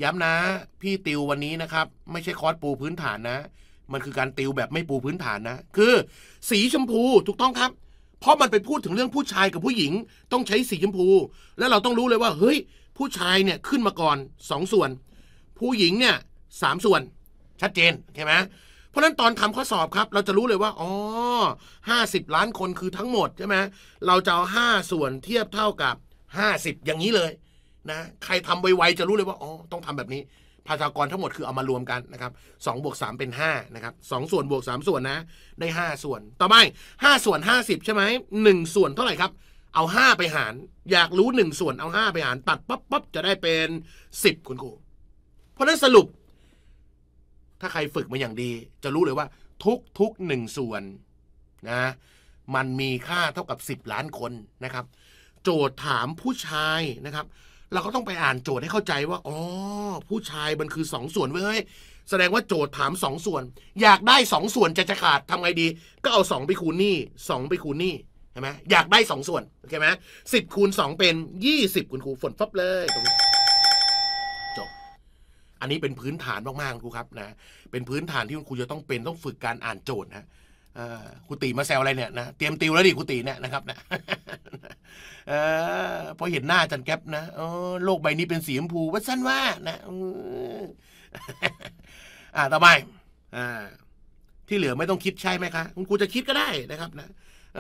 ย้ำนะ พี่ติววันนี้นะครับ ไม่ใช่คอร์สปูพื้นฐานนะ มันคือการติวแบบไม่ปูพื้นฐานนะ คือ สีชมพูถูกต้องครับ เพราะมันไปพูดถึงเรื่องผู้ชายกับผู้หญิงต้องใช้สีชมพู แล้วเราต้องรู้เลยว่า เฮ้ยผู้ชายเนี่ยขึ้นมาก่อนสองส่วน ผู้หญิงเนี่ยสามส่วนชัดเจนใช่ไหมเพราะนั้นตอนทำข้อสอบครับ เราจะรู้เลยว่าอ๋อห้าสิบล้านคนคือทั้งหมดใช่ไหมเราจะเอาห้าส่วนเทียบเท่ากับห้าสิบอย่างนี้เลยนะใครทำไวๆจะรู้เลยว่าอ๋อต้องทำแบบนี้ภาษากรทั้งหมดคือเอามารวมกันนะครับสองบวกสามเป็นห้านะครับสองส่วนบวกสามส่วนนะ ได้ห้าส่วน ต่อไปห้าส่วนห้าสิบใช่ไหมหนึ่งส่วนเท่าไหร่ครับ เอาห้าไปหาร อยากรู้หนึ่งส่วนเอาห้าไปหาร ตัดปั๊บปั๊บจะได้เป็นสิบคุณครูเพราะนั้นสรุป ถ้าใครฝึกมาอย่างดี จะรู้เลยว่า ทุกทุกหนึ่งส่วนนะ มันมีค่าเท่ากับสิบล้านคนนะครับโจทย์ถามผู้ชายนะครับ เราก็ต้องไปอ่านโจทย์ให้เข้าใจว่าอ๋อผู้ชายมันคือสองส่วนเว้ยแสดงว่าโจทย์ถามสองส่วน อยากได้สองส่วนจะจะขาดทำไงดี ก็เอาสองไปคูณนี่สองไปคูณนี่เห็นไหมอยากได้สองส่วนโอเคไหมสิบคูณสองเป็นยี่สิบคุณครูฝนฟับเลยตรงนี้จบอันนี้เป็นพื้นฐานมากๆครูครับนะเป็นพื้นฐานที่คุณครูจะต้องเป็นต้องฝึกการอ่านโจทย์นะครูตีมาแซวอะไรเนี่ยนะเตรียมติวแล้วดิครูตีเนี่ยนะครับนะออพอเห็นหน้าจันแก๊ปนะโลกใบนี้เป็นสีชมพูว่าสั้นว่า นะอ่าต่อไป อ่า ที่เหลือไม่ต้องคิดใช่ไหมคะคุณครูจะคิดก็ได้นะครับ นะ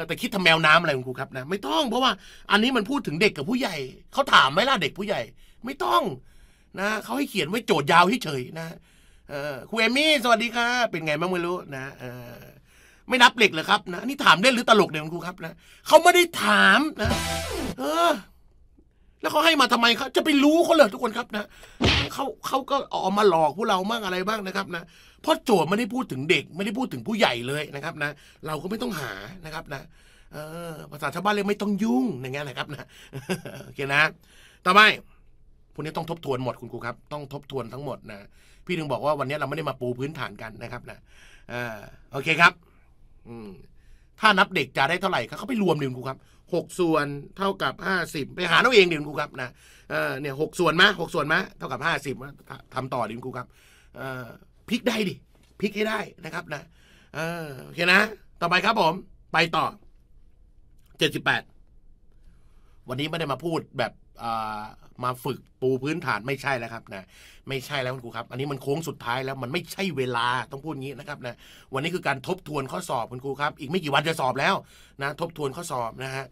แต่คิดทำแมวน้ำอะไรคุณครูครับนะ ไม่ต้องเพราะว่า อันนี้มันพูดถึงเด็กกับผู้ใหญ่เขาถามไหมล่ะเด็กผู้ใหญ่ ไม่ต้อง นะเขาให้เขียนไว้โจทย์ยาวเฉยนะครูเอมี่สวัสดีค่ะเป็นไงบ้างไม่รู้ นะเออไม่นับเหล็กเหรอครับนะนี่ถามเล่นหรือตลกเนี่ยคุณครูครับนะเขาไม่ได้ถามนะ เออ แล้วเขาให้มาทำไมครับ จะไปรู้เขาเหรอทุกคนครับนะเขาเขาก็ออกมาหลอกพวกเราบ้างอะไรบ้างนะครับนะเพราะโจทย์ไม่ได้พูดถึงเด็ก ไม่ได้พูดถึงผู้ใหญ่เลยนะครับ นะเราก็ไม่ต้องหานะครับ นะเออภาษาชาวบ้านเรยไม่ต้องยุ่งอย่างเงี้ยนะครับ นะโอเคนะต่อไปพวกนี้ต้องทบทวนหมดคุณครูครับต้องทบทวนทั้งหมดนะพี่ถึงบอกว่าวันนี้เราไม่ได้มาปูพื้นฐานกันนะครับ นะอ่าโอเคครับถ้านับเด็กจะได้เท่าไหร่ครับเขาไปรวมดี๋ยวครูครับหกส่วน เท่ากับห้าสิบไปหาเอาเองเดี๋ยวครูครับ นะเออเนี่ยหกส่วนมะหกส่วนมะเท่ากับห้าสิบทำต่อดีคยวครูครับ เออพลิกได้ดิพลิกให้ได้นะครับนะเออโอเคนะ ต่อไปครับผม ไปต่อเจ็ดสิบแปดวันนี้ไม่ได้มาพูดแบบมาฝึกปูพื้นฐานไม่ใช่แล้วครับนะไม่ใช่แล้วคุณครูครับ อันนี้มันโค้งสุดท้ายแล้วมันไม่ใช่เวลาต้องพูดงี้นะครับนะวันนี้คือการทบทวนข้อสอบคุณครูครับ อีกไม่กี่วันจะสอบแล้วนะทบทวนข้อสอบนะฮะ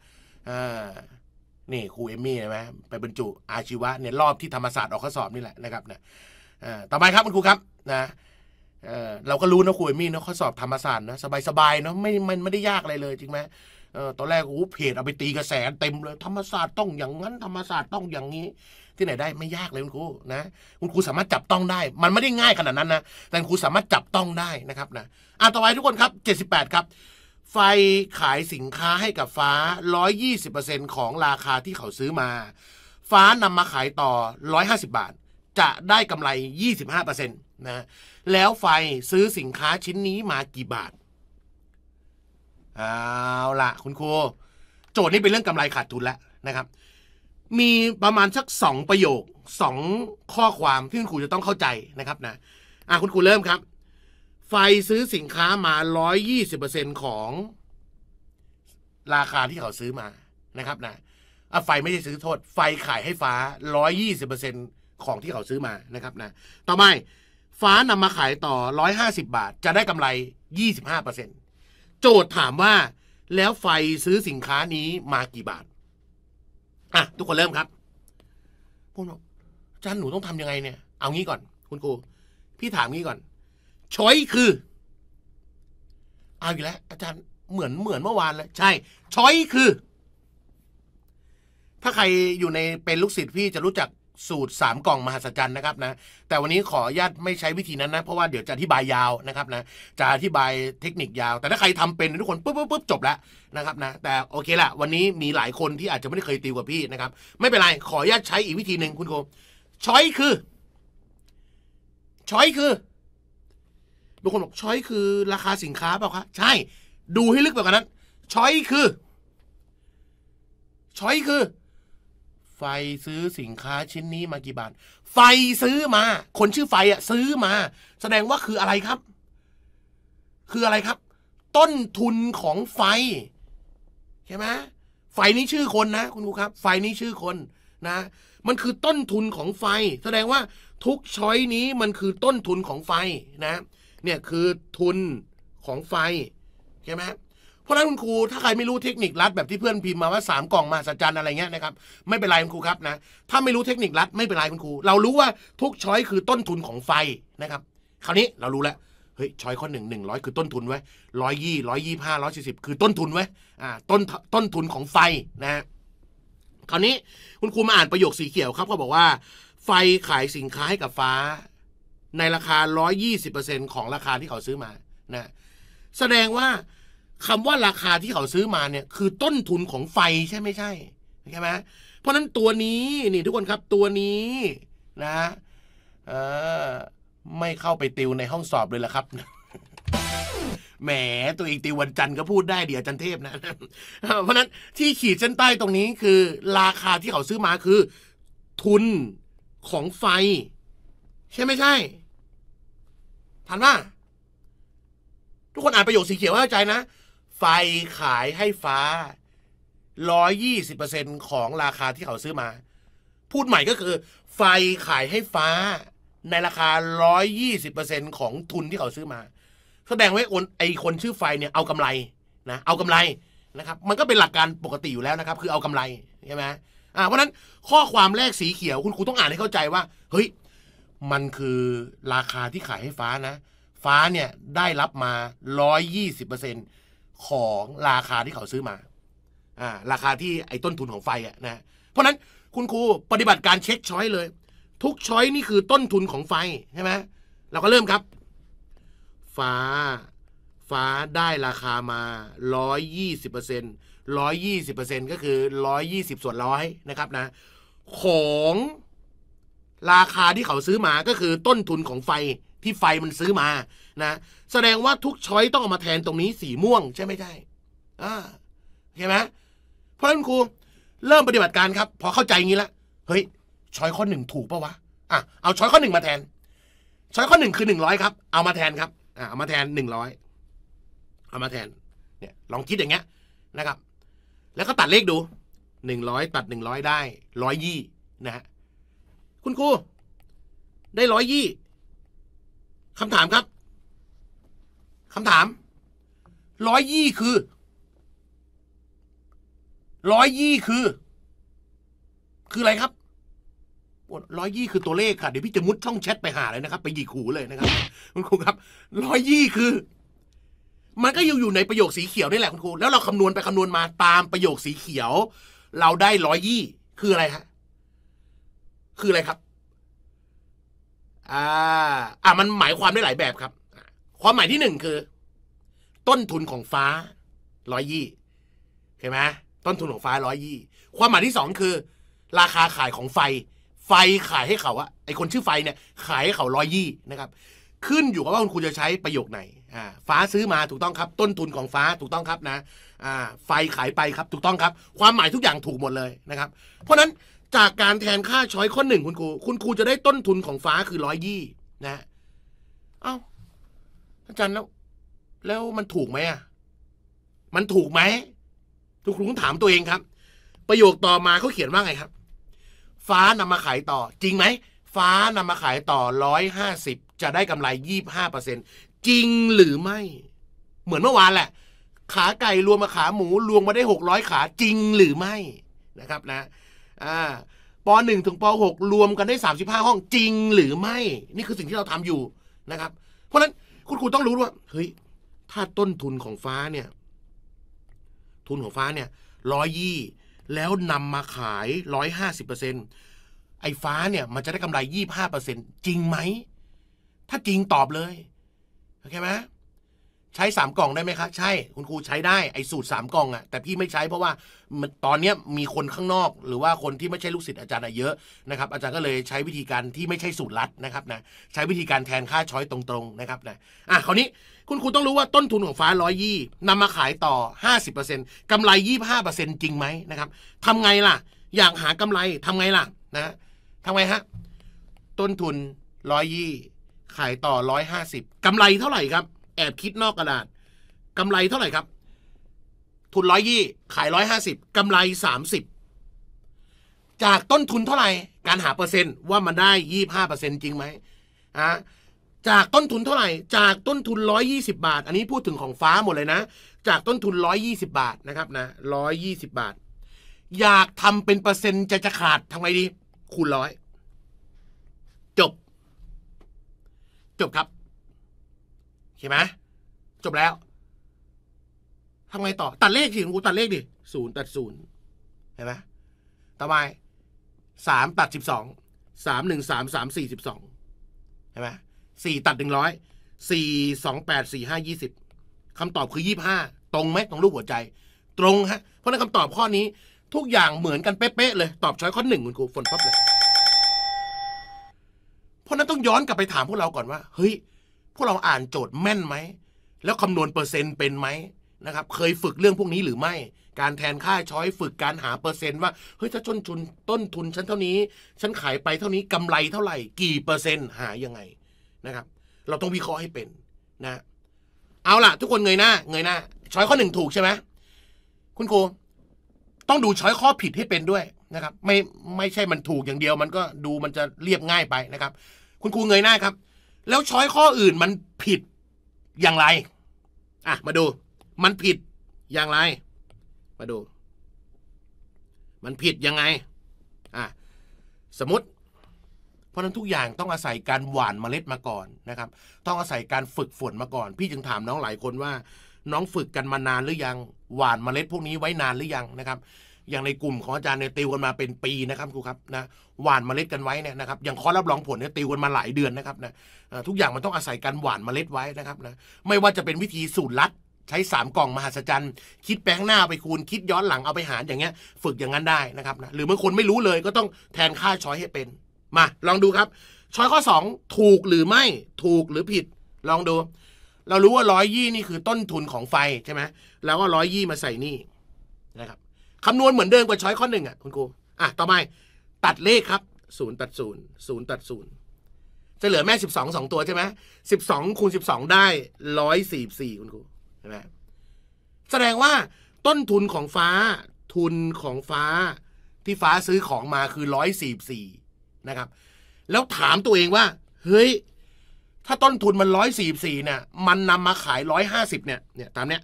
นี่ครูเอมี่ใช่ไหมไปบรรจุอาชีวะเนี่ยรอบที่ธรรมศาสตร์ออกข้อสอบนี่แหละนะครับนะต่อไปครับคุณครูครับนะเราก็รู้นะครูเอมี่นะข้อสอบธรรมศาสตร์นะสบายๆเนาะไม่มันไม่ได้ยากอะไรเลยจริงไหมออตอนแรกโอ้เพจเอาไปตีกระแสเต็มเลยธรรมศาสตร์ต้องอย่างนั้นธรรมศาสตร์ต้องอย่างนี้ ที่ไหนได้ไม่ยากเลยคุณครูนะคุณครูสามารถจับต้องได้ มันไม่ได้ง่ายขนาดนั้นนะแต่คครูสามารถจับต้องได้นะครับนะอ่ะต่อไปทุกคนครับ 78 ครับ ไฟขายสินค้าให้กับฟ้า 120%ของราคาที่เขาซื้อมา ฟ้านำมาขายต่อ 150 บาท จะได้กำไร 25%นะแล้วไฟซื้อสินค้าชิ้นนี้มากี่บาทเอาละคุณครูโจทย์นี้เป็นเรื่องกำไรขาดทุนแล้วนะครับ มีประมาณสักสองประโยคสองข้อความที่คุณครูจะต้องเข้าใจนะครับนะอ่ะคุณครูเริ่มครับ ไฟซื้อสินค้ามาร้อยยี่สิบเปอร์เซ็นของราคาที่เขาซื้อมานะครับนะอ่ะไฟไม่ใช่ซื้อโทษ ไฟขายให้ฟ้าร้อยยี่สิบเปอร์เซ็นของที่เขาซื้อมานะครับนะต่อไปฟ้านำมาขายต่อร้อยห้าสิบาทจะได้กำไรยี่สิบห้าเปอร์เซ็นต์โจทย์ถามว่าแล้วไฟซื้อสินค้านี้มากี่บาท อ่ะ ทุกคนเริ่มครับูดบอกจันหนูต้องทำยังไงเนี่ย เอางี้ก่อน คุณครูพี่ถามงี้ก่อน ช้อยคือ เอาอยู่แล้ว อาจารย์เหมือนเหมือนเมื่อวานเลย ใช่ ช้อยคือ ถ้าใครอยู่ในเป็นลูกศิษย์พี่จะรู้จักสูตร 3 กล่องมหัศจรรย์นะครับนะ แต่วันนี้ขออนุญาตไม่ใช้ วิธีนั้นนะ เพราะว่าเดี๋ยว จะอธิบายยาวนะครับนะจะอธิบายเทคนิคยาว แต่ถ้าใครทำเป็นทุกคนปุ๊บปุ๊บจบแล้วนะครับนะ แต่โอเคละวันนี้มีหลายคนที่อาจจะไม่ได้เคยติวกับพี่นะครับไม่เป็นไร ขออนุญาตใช้อีกวิธีหนึ่งคุณโคช้อยคือช้อยคือบางคนบอกช้อยคือ ราคาสินค้าเปล่าคะใช่ ดูให้ลึกไปกว่านั้นช้อยคือช้อยคือไฟซื้อสินค้าชิ้นนี้มากี่บาท ไฟซื้อมา คนชื่อไฟอ่ะซื้อมา แสดงว่าคืออะไรครับ คืออะไรครับ ต้นทุนของไฟใช่ไหมไฟนี้ชื่อคนนะ คุณครูครับ ไฟนี้ชื่อคนนะ มันคือต้นทุนของไฟ แสดงว่าทุกช้อยนี้มันคือต้นทุนของไฟนะ เนี่ยคือทุนของไฟใช่ไหมเพราะนั้นคุณครูถ้าใครไม่รู้เทคนิคลัดแบบที่เพื่อนพิมพ์มาว่า 3 กล่องมาสัจจันอะไรเงี้ยนะครับไม่เป็นไรคุณครูครับนะถ้าไม่รู้เทคนิคลัดไม่เป็นไรคุณครูเรารู้ว่าทุกช้อยคือต้นทุนของไฟนะครับ คราวนี้เรารู้แล้วเฮ้ยช้อยข้อหนึ่งหนึ่งร้อยคือต้นทุนไว้ร้อยยี่ร้อยยี่ห้าร้อยสี่สิบคือต้นทุนไว้อ่าต้นต้นทุนของไฟนะฮะคราวนี้คุณครูมาอ่านประโยคสีเขียวครับเขาบอกว่า ไฟขายสินค้าให้กับฟ้าในราคารร้ออยยี่สิบเเป์ซ็นต์ของราคาที่เขาซื้อมานะแสดงว่าคำว่าราคาที่เขาซื้อมาเนี่ยคือต้นทุนของไฟใช่ไม่ใช่ใช่ไหมเพราะนั้นตัวนี้นี่ทุกคนครับ ตัวนี้ นะ เออไม่เข้าไปติวในห้องสอบเลยละครับ แหม ตัวเองติววันจันทร์ก็พูดได้เดี๋ยวจันเทพนะเพราะนั้นที่ขีดเส้นใต้ตรงนี้คือ ราคาที่เขาซื้อมา คือ ทุนของไฟ ใช่ไม่ใช่ ทันว่าทุกคนอ่านประโยคสีเขียว้เข้าใจนะไฟขายให้ฟ้ารร้ออยยี่สิบเเป์ซ็นของราคาที่เขาซื้อมา พูดใหม่ก็คือ ไฟขายให้ฟ้าในราคารร้ออยยี่สิบเเป์ซ็นของทุนที่เขาซื้อมา แสดงว่าไอคนชื่อไฟเนี่ยเอากำไรนะเอากำไรนะครับมันก็เป็นหลักการปกติอยู่แล้วนะครับคือเอากำไรใช่ไหมอ่าเพราะนั้นข้อความแรกสีเขียวคุณครูต้องอ่านให้เข้าใจว่าเฮ้ย มันคือราคาที่ขายให้ฟ้านะฟ้าเนี่ยได้รับมาร้อยยี่สิบเปอร์เซ็นตของราคาที่เขาซื้อมาอ่าราคาที่ไอ้ต้นทุนของไฟอ่ะนะ เพราะนั้นคุณครูปฏิบัติการเช็คช้อยเลย ทุกช้อยนี่คือต้นทุนของไฟใช่ไหมเราก็เริ่มครับฟ้าฟ้าได้ราคามา 120% 120%ก็คือ 120 ส่วนร้อยนะครับนะของราคาที่เขาซื้อมาก็คือต้นทุนของไฟที่ไฟมันซื้อมานะแสดงว่าทุกช้อยต้องเอามาแทนตรงนี้สีม่วง ใช่ไหมใช่อ่าเห็นไหมเพราะนั้นครูเริ่มปฏิบัติการครับ พอเข้าใจงี้ละ เฮ้ยช้อยข้อหนึ่งถูกปะวะอ่ะเอาช้อยข้อหนึ่งมาแทนช้อยข้อหนึ่งคือหนึ่งร้อยครับ เอามาแทนครับอ่าเอามาแทนหนึ่งร้อยเอามาแทน เนี่ยลองคิดอย่างเงี้ย นะครับ แล้วก็ตัดเลขดูหนึ่งร้อยตัดหนึ่งร้อยได้ร้อยยี่นะฮะคุณครูได้ร้อยยี่คำถามครับคำถาม ร้อยยี่คือ ร้อยยี่คือ คืออะไรครับร้อยยี่คือ ตัวเลขค่ะเดี๋ยวพี่จะมุดช่องแชทไปหาเลยนะครับไปหยิกหูเลยนะครับคุณครูครับ ร้อยยี่คือ มันก็อยู่อยู่ในประโยคสีเขียวนี่แหละคุณครูแล้วเราคำนวณไปคำนวณมาตามประโยคสีเขียว เราได้ร้อยยี่คืออะไรฮะคืออะไรครับ อ่า อ่ามันหมายความได้หลายแบบครับความหมายที่หนึ่งคือ ต้นทุนของฟ้าร้อยยี่เห็นไหมต้นทุนของฟ้าร้อยยี่ความหมายที่สองคือ ราคาขายของไฟ ไฟขายให้เขาอะไอคนชื่อไฟเนี่ยขายให้เขาร้อยยี่นะครับ ขึ้นอยู่กับว่าคุณครูจะใช้ประโยคไหนอ่าฟ้าซื้อมาถูกต้องครับ ต้นทุนของฟ้าถูกต้องครับนะ อ่า ไฟขายไปครับถูกต้องครับ ความหมายทุกอย่างถูกหมดเลยนะครับ เพราะนั้นจากการแทนค่าช้อยข้อหนึ่งคุณครูคุณครูจะได้ต้นทุนของฟ้าคือร้อยยี่นะเอ้าอาจารย์แล้วแล้วมันถูกไหมอ่ะมันถูกไหมทุกครูต้องถามตัวเองครับ ประโยคต่อมาเขาเขียนว่าไงครับ ฟ้านำมาขายต่อจริงไหมฟ้านำมาขายต่อร้อยห้าสิบจะได้กำไรยี่บห้าเปอร์เซ็นจริงหรือไม่ เหมือนเมื่อวานแหละ ขาไก่รวมมาขาหมู รวมมาได้หกร้อยขา จริงหรือไม่นะครับนะอ่าปหนึ่งถึงปหกรวมกันได้สสาม้าห้องจริงหรือไม่ นี่คือสิ่งที่เราทำอยู่นะครับ เพราะฉะนั้นคุณครูต้องรู้ว่าเฮ้ยถ้าต้นทุนของฟ้าเนี่ย ทุนของฟ้าเนี่ยร้อยยี่แล้วนำมาขายร้อยห้าสิบเปอร์เซ็นไอ้ฟ้าเนี่ยมันจะได้กำไรยี่ห้าเปอร์เซ็นจริงไหม ถ้าจริงตอบเลย โอเคไหมใช้สามกล่อง ได้ไหมคะใช่ คุณครูใช้ได้ไอ้สูตรสามกล่องอะแต่พี่ไม่ใช้ เพราะว่าตอนนี้มีคนข้างนอก หรือว่าคนที่ไม่ใช่ลูกศิษย์อาจารย์อะเยอะนะครับ อาจารย์ก็เลยใช้วิธีการที่ไม่ใช่สูตรลัดนะครับนะใช้วิธีการแทนค่าช้อยตรงๆนะครับนะอ่ะคราวนี้คุณครูต้องรู้ว่าต้นทุนของฟ้าร้อยยี่นำมาขายต่อห้าสิบเเปอร์ซ็นต์กำไรยี่ห้าเปอร์เซ็นต์จริงไหมนะครับทำไงล่ะ อยากหากำไรทำไงล่ะนะทำไงฮะต้นทุนร้อยยี่ขายต่อร้อยห้าสิบกำไรเท่าไหร่ครับแอบคิดนอกกระดาษกำไรเท่าไหร่ครับ ทุนร้อยยี่ ขายร้อยห้าสิบกำไรสามสิบ จากต้นทุนเท่าไหร่การหาเปอร์เซ็นต์ว่ามันได้ยี่ห้าเปอร์เซ็นต์จริงไหมอ่ะจากต้นทุนเท่าไหร่ จากต้นทุนร้อย่สิบาท อันนี้พูดถึงของฟ้าหมดเลยนะ จากต้นทุนร้อย่สิบาทนะครับนะร้อยยี่สิบาท อยากทำเป็นเปอร์เซ็นต์จะจะขาดทำไงดี คูณร้อย จบ จบครับใช่ไหมจบแล้วทำไงต่อ ตัดเลขสิกู ตัดเลขดิศูนย์ตัดศูนย์เห็นไหมต่อไปสามตัดสิบสองสามหนึ่งสามสามสี่สิบสองเห็นไหมสี่ตัดหนึ่งร้อยสี่สองแปดสี่ห้ายี่สิบคำตอบคือยี่ห้าตรงไหมตรงรูปหัวใจ ตรงฮะ เพราะนั้นคำตอบข้อนี้ ทุกอย่างเหมือนกันเป๊ะเลยตอบช้อยข้อหนึ่งคุณครูฝนปั๊บเลย เพราะนั้นต้องย้อนกลับไปถามพวกเราก่อนว่าเฮ้ยพวกเราอ่านโจทย์แม่นไหมแล้วคำนวณเปอร์เซ็นต์เป็นไหมนะครับ เคยฝึกเรื่องพวกนี้หรือไม่การแทนค่าช้อยฝึกการหาเปอร์เซ็นต์ว่าเฮ้ยถ้าชนทุนต้นทุนชั้นเท่านี้ฉันขายไปเท่านี้กำไรเท่าไหร่กี่เปอร์เซ็นต์หายังไงนะครับ เราต้องวิเคราะห์ให้เป็นนะ เอาล่ะ ทุกคนเงยหน้า เงยหน้า ช้อยข้อหนึ่งถูกใช่ไหมคุณครูต้องดูช้อยข้อผิดให้เป็นด้วยนะครับไม่ไม่ใช่มันถูกอย่างเดียว มันก็ดูมันจะเรียบง่ายไปนะครับ คุณครูเงยหน้าครับแล้วช้อยข้ออื่นมันผิดอย่างไร อ่ะ มาดู มันผิดอย่างไร มาดู มันผิดยังไง อ่ะสมมติ เพราะนั้นทุกอย่างต้องอาศัยการหว่านเมล็ดมาก่อนนะครับ ต้องอาศัยการฝึกฝนมาก่อน พี่จึงถามน้องหลายคนว่า น้องฝึกกันมานานหรือยังหว่านเมล็ดพวกนี้ไว้นานหรือยังนะครับอย่างในกลุ่มของอาจารย์เนี่ยติวกันมาเป็นปีนะครับครูครับนะหวานเมล็ดกันไว้เนี่ยนะครับอย่างคอรับรองผลเนี่ยติวกันมาหลายเดือนนะครับนะทุกอย่างมันต้องอาศัยการหวานเมล็ดไว้นะครับนะไม่ว่าจะเป็นวิธีสูตรลัดใช้ 3 กล่องมหัศจรรย์ คิดแปลงหน้าไปคูณคิดย้อนหลังเอาไปหารอย่างเงี้ยฝึกอย่างนั้นได้นะครับนะหรือบางคนไม่รู้เลยก็ต้องแทนค่าช้อยให้เป็นมาลองดูครับช้อยข้อ 2 ถูกหรือไม่ถูกหรือผิดลองดู เรารู้ว่าร้อยยี่นี่คือต้นทุนของไฟใช่ไหมแล้วก็ร้อยยี่มาใส่นี่คำนวณเหมือนเดิมกว่าช้อยข้อหนึ่งอ่ะคุณครู อ่ะ ต่อไปตัดเลขครับศูนย์ตัดศูนย์ศูนย์ตัดศูนย์จะเหลือแม่สิบสองสองตัวใช่ไหมสิบสองคูณสิบสองได้ร้อยสี่สี่คุณครูเห็นไหมแสดงว่าต้นทุนของฟ้าทุนของฟ้าที่ฟ้าซื้อของมาคือร้อยสี่สี่นะครับ แล้วถามตัวเองว่า เฮ้ย ถ้าต้นทุนมันร้อยสี่สี่เนี่ย มันนำมาขายร้อยห้าสิบเนี่ย เนี่ยตามเนี้ย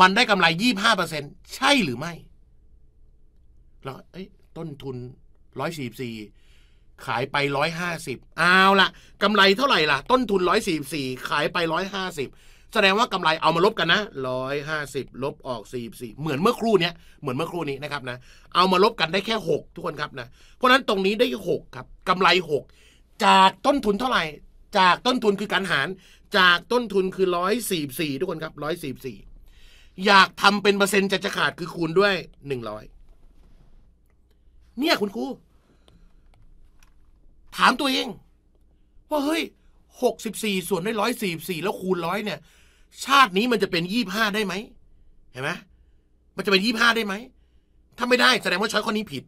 มันได้กำไรยี่ห้าเปอร์เซ็นใช่หรือไม่แล้วเอ้ยต้นทุนร้อยสี่สี่ขายไปร้อยห้าสิบเอาละกำไรเท่าไหร่ล่ะ ต้นทุนร้อยสี่สี่ขายไปร้อยห้าสิบแสดงว่ากำไรเอามาลบกันนะร้อยห้าสิบลบออกสี่สี่เหมือนเมื่อครู่เนี้ยเหมือนเมื่อครู่นี้นะครับนะเอามาลบกันได้แค่หกทุกคนครับนะ เพราะฉะนั้นตรงนี้ได้หกครับกำไรหกจากต้นทุนเท่าไหร่จากต้นทุนคือการหารจากต้นทุนคือร้อยสี่สี่ทุกคนครับร้อยสี่สี่อยากทำเป็นเปอร์เซ็นต์จะจะขาดคือคูณด้วยหนึ่งร้อยเนี่ยคุณครูถามตัวเอง ว่า เฮ้ย หกสิบสี่ส่วนด้วยร้อยสี่สี่แล้วคูณร้อยเนี่ย ชาตินี้มันจะเป็นยี่ห้าได้ไหมเห็นไหมมันจะเป็นยี่ห้าได้ไหมถ้าไม่ได้แสดงว่าช้อยข้อนี้ผิด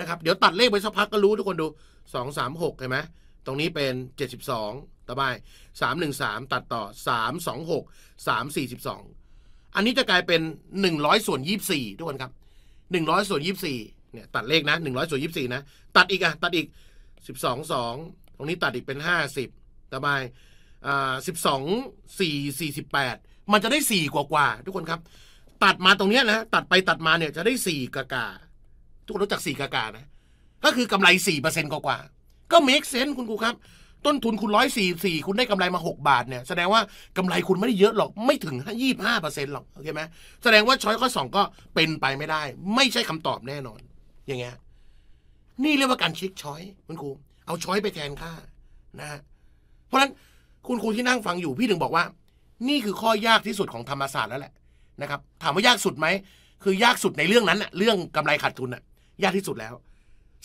นะครับเดี๋ยวตัดเลขไปสักพักก็รู้ทุกคนดูสองสามหกเห็นไหมตรงนี้เป็นเจ็ดสิบสองต่อไปสามหนึ่งสามตัดต่อสามสองหกสามสี่สิบสองอันนี้จะกลายเป็นหนึ่งร้อยส่วนยี่สี่ทุกคนครับหนึ่งร้อยส่วนยี่สี่เนี่ยตัดเลขนะหนึ่งร้อยส่วนยี่สี่นะตัดอีกอ่ะตัดอีกสิบสองสองตรงนี้ตัดอีกเป็นห้าสิบต่อไปอ่าสิบสองสี่สี่สิบแปดมันจะได้สี่กว่ากว่าทุกคนครับ ตัดมาตรงเนี้ยนะตัดไปตัดมาเนี่ยจะได้สี่กะกาทุกคนรู้จักสี่กะกานะก็คือกำไรสี่เปอร์เซ็นต์กว่าก็เม k เซนต์คุณครูครับ ต้นทุนคุณร้อยสี่สี่คุณได้กำไรมาหกบาทเนี่ยแสดงว่ากำไรคุณไม่ได้เยอะหรอก ไม่ถึงยี่ห้าเปอร์เซ็นต์หรอกโอเคไหมแสดงว่าช้อยข้อสองก็เป็นไปไม่ได้ ไม่ใช่คำตอบแน่นอนอย่างเงี้ยนี่เรียกว่าการชิกช้อยคุณครูเอาช้อยไปแทนค่านะฮะเพราะฉะนั้นคุณครูที่นั่งฟังอยู่พี่ถึงบอกว่า นี่คือข้อยากที่สุดของธรรมศาสตร์แล้วแหละนะครับถามว่ายากสุดไหมคือยากสุดในเรื่องนั้นอะเรื่องกำไรขาดทุนอะยากที่สุดแล้ว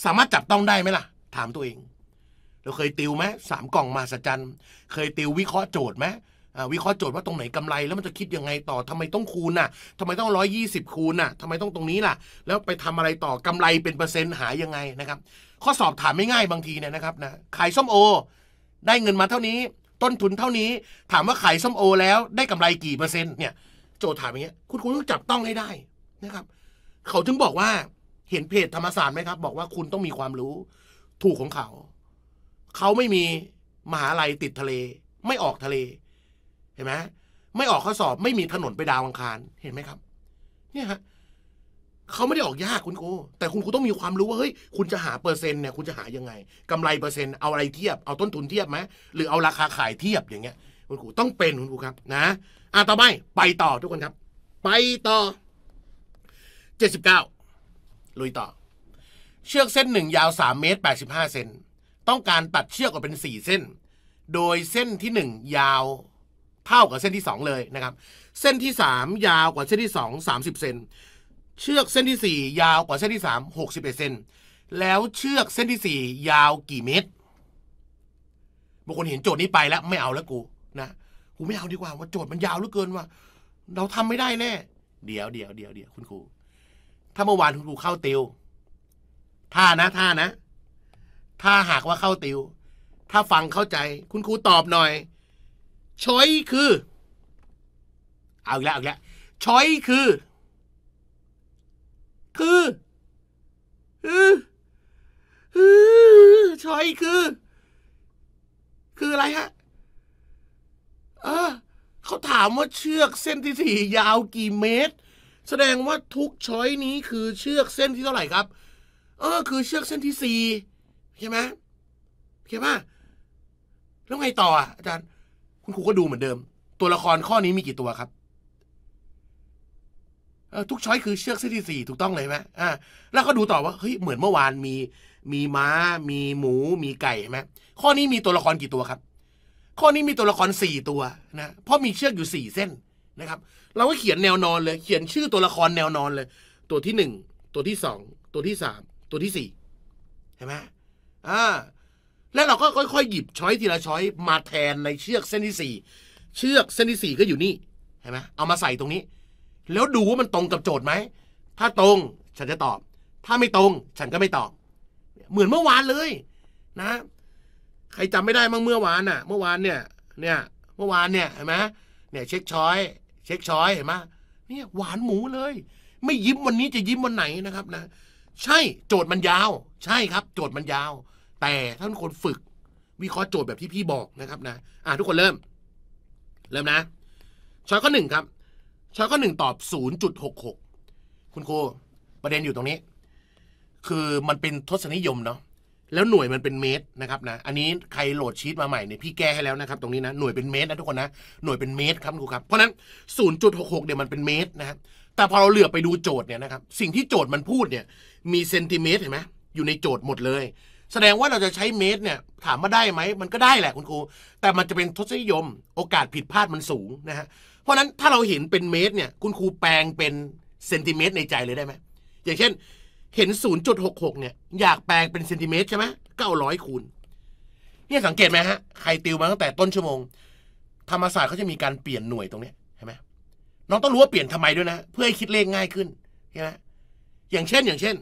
สามารถจับต้องได้ไหมล่ะ ถามตัวเองเราเคยติวไหมสามกล่องมาสัจจันเคยติววิเคราะห์โจทย์ไหมวิเคราะห์โจทย์ว่าตรงไหนกำไรแล้วมันจะคิดยังไงต่อทำไมต้องคูณน่ะ ทำไมต้องร้อยยี่สิบคูณน่ะ ทำไมต้องตรงนี้ล่ะ แล้วไปทำอะไรต่อกำไรเป็นเปอร์เซ็นต์หายยังไงนะครับ ข้อสอบถามไม่ง่ายบางทีเนี่ยนะครับนะ ขายส้มโอได้เงินมาเท่านี้ ต้นทุนเท่านี้ ถามว่าขายส้มโอแล้วได้กำไรกี่เปอร์เซ็นต์เนี่ย โจทย์ถามอย่างเงี้ย คุณ คุณต้องจับต้องให้ได้นะครับ เขาถึงบอกว่าเห็นเพจธรรมศาสตร์ไหมครับ บอกว่าคุณต้องมีความรู้ ถูกของเขาเขาไม่มีมหาลัยติดทะเล ไม่ออกทะเลเห็นไหมไม่ออกข้อสอบไม่มีถนนไปดาวังคารเห็นไหมครับเนี่ยฮะเขาไม่ได้ออกยากคุณครูแต่คุณครูต้องมีความรู้ว่าเฮ้ยคุณจะหาเปอร์เซ็นต์เนี่ยคุณจะหายังไง กำไรเปอร์เซ็นต์เอาอะไรเทียบเอาต้นทุนเทียบไหมหรือเอาราคาขายเทียบอย่างเงี้ยคุณครูต้องเป็นคุณครูครับ นะ อ่ะต่อไปไปต่อทุกคนครับ ไปต่อเจ็ดสิบเก้าลุยต่อ เชือกเส้นหนึ่งยาวสามเมตรแปดสิบห้าเซนต้องการตัดเชือกออกเป็นสี่เส้น โดยเส้นที่หนึ่งยาวเท่ากับเส้นที่2เลยนะครับ เส้นที่3ยาวกว่าเส้นที่2 30เซนเชือกเส้นที่4ยาวกว่าเส้นที่3 61เซนแล้วเชือกเส้นที่4ยาวกี่เมตรบางคนเห็นโจทย์นี้ไปแล้วไม่เอาแล้วกูนะกูไม่เอาดีกว่าว่าโจทย์มันยาวเหลือเกินว่าเราทำไม่ได้แน่ เดี๋ยวเดี๋ยวเดี๋ยวเดี๋ยวคุณครูถ้าเมื่อวานคุณครูเข้าติวท่านะท่านะ ถ้าหากว่าเข้าติว ถ้าฟังเข้าใจคุณครูตอบหน่อยช้อยคือเอาอีกแล้วอีกแล้วช้อยคือ คือเออช้อยคือ คืออะไรฮะเออเขาถามว่าเชือกเส้นที่สี่ยาว กี่เมตร แสดงว่าทุกช้อยนี้คือ เชือกเส้นที่เท่าไหร่ครับ เออ คือ เชือกเส้นที่สี่ใช่ไหมเข้าใจไหมแล้วไงต่อออาจารย์คุณครูก็ดูเหมือนเดิม ตัวละครข้อนี้มีกี่ตัวครับทุกช้อยคือเชือกเส้นที่สี่ถูกต้องเลยไหมอ่าแล้วก็ดูต่อว่าเฮ้ยเหมือนเมื่อวานมีมีม้า มีหมูมีไก่ใช่ไหมข้อนี้มีตัวละครกี่ตัวครับ ข้อนี้มีตัวละครสี่ตัวนะเพราะมีเชือกอยู่สี่เส้นนะครับ เราก็เขียนแนวนอนเลย เขียนชื่อตัวละครแนวนอนเลย ตัวที่หนึ่งตัวที่สอง ตัวที่สามตัวที่สี่เห็นไหมอ่าแล้วเราก็ค่อย ๆหยิบช้อยทีละช้อยมาแทนในเชือกเส้นที่สี่เชือกเส้นที่สี่ก็อยู่นี่เห็นไหมเอามาใส่ตรงนี้ แล้วดูว่ามันตรงกับโจทย์ไหมถ้าตรงฉันจะตอบ ถ้าไม่ตรงฉันก็ไม่ตอบ เหมือนเมื่อวานเลยนะ ใครจำไม่ได้มั้งเมื่อวานอ่ะ เมื่อวานเนี่ยเนี่ยเมื่อวานเนี่ยเห็นไหมเนี่ยเช็คช้อยเช็คช้อยเห็นไหมเนี่ยหวานหมูเลย ไม่ยิ้มวันนี้จะยิ้มวันไหนนะครับนะ ใช่โจทย์มันยาว ใช่ครับ โจทย์มันยาวแต่ ถ้าทุกคนฝึกวิเคราะห์โจทย์แบบที่พี่บอกนะครับนะ อ่ะทุกคนเริ่ม เริ่มนะ ช้อยข้อหนึ่งครับช้อยข้อหนึ่งตอบศูนย์จุดหกหก คุณครู ประเด็นอยู่ตรงนี้ คือมันเป็นทศนิยมเนาะ แล้วหน่วยมันเป็นเมตรนะครับนะ อันนี้ใครโหลดชีตมาใหม่เนี่ยพี่แก้ให้แล้วนะครับตรงนี้นะ หน่วยเป็นเมตรนะทุกคนนะ หน่วยเป็นเมตร ครับครูครับ เพราะนั้นศูนย์จุดหกหกเนี่ยมันเป็นเมตรนะครับ แต่พอเราเหลือไปดูโจทย์เนี่ยนะครับ สิ่งที่โจทย์มันพูดเนี่ย มีเซนติเมตรเห็นไหมอยู่ในโจทย์หมดเลยแสดงว่าเราจะใช้เมตรเนี่ยถามมาได้ไหมมันก็ได้แหละคุณครู แต่มันจะเป็นทศนิยม โอกาสผิดพลาดมันสูงนะฮะเพราะนั้นถ้าเราเห็นเป็นเมตรเนี่ยคุณครูแปลงเป็นเซนติเมตรในใจเลยได้ไหมอย่างเช่นเห็น0หกเนี่ยอยากแปลงเป็นเซนติเมตรใช่ไหมเก้าร้อยคูณ เนี่ยสังเกตไหมฮะใครติวมาตั้งแต่ต้นชั่วโมง ธรรมศาสตร์เขาจะมีการเปลี่ยนหน่วยตรงเนี้ยช่ไหมน้องต้องรู้ว่าเปลี่ยนทำไมด้วยนะ เพื่อให้คิดเลขง่ายขึ้นใช่ไหมอย่างเช่นอย่างเช่น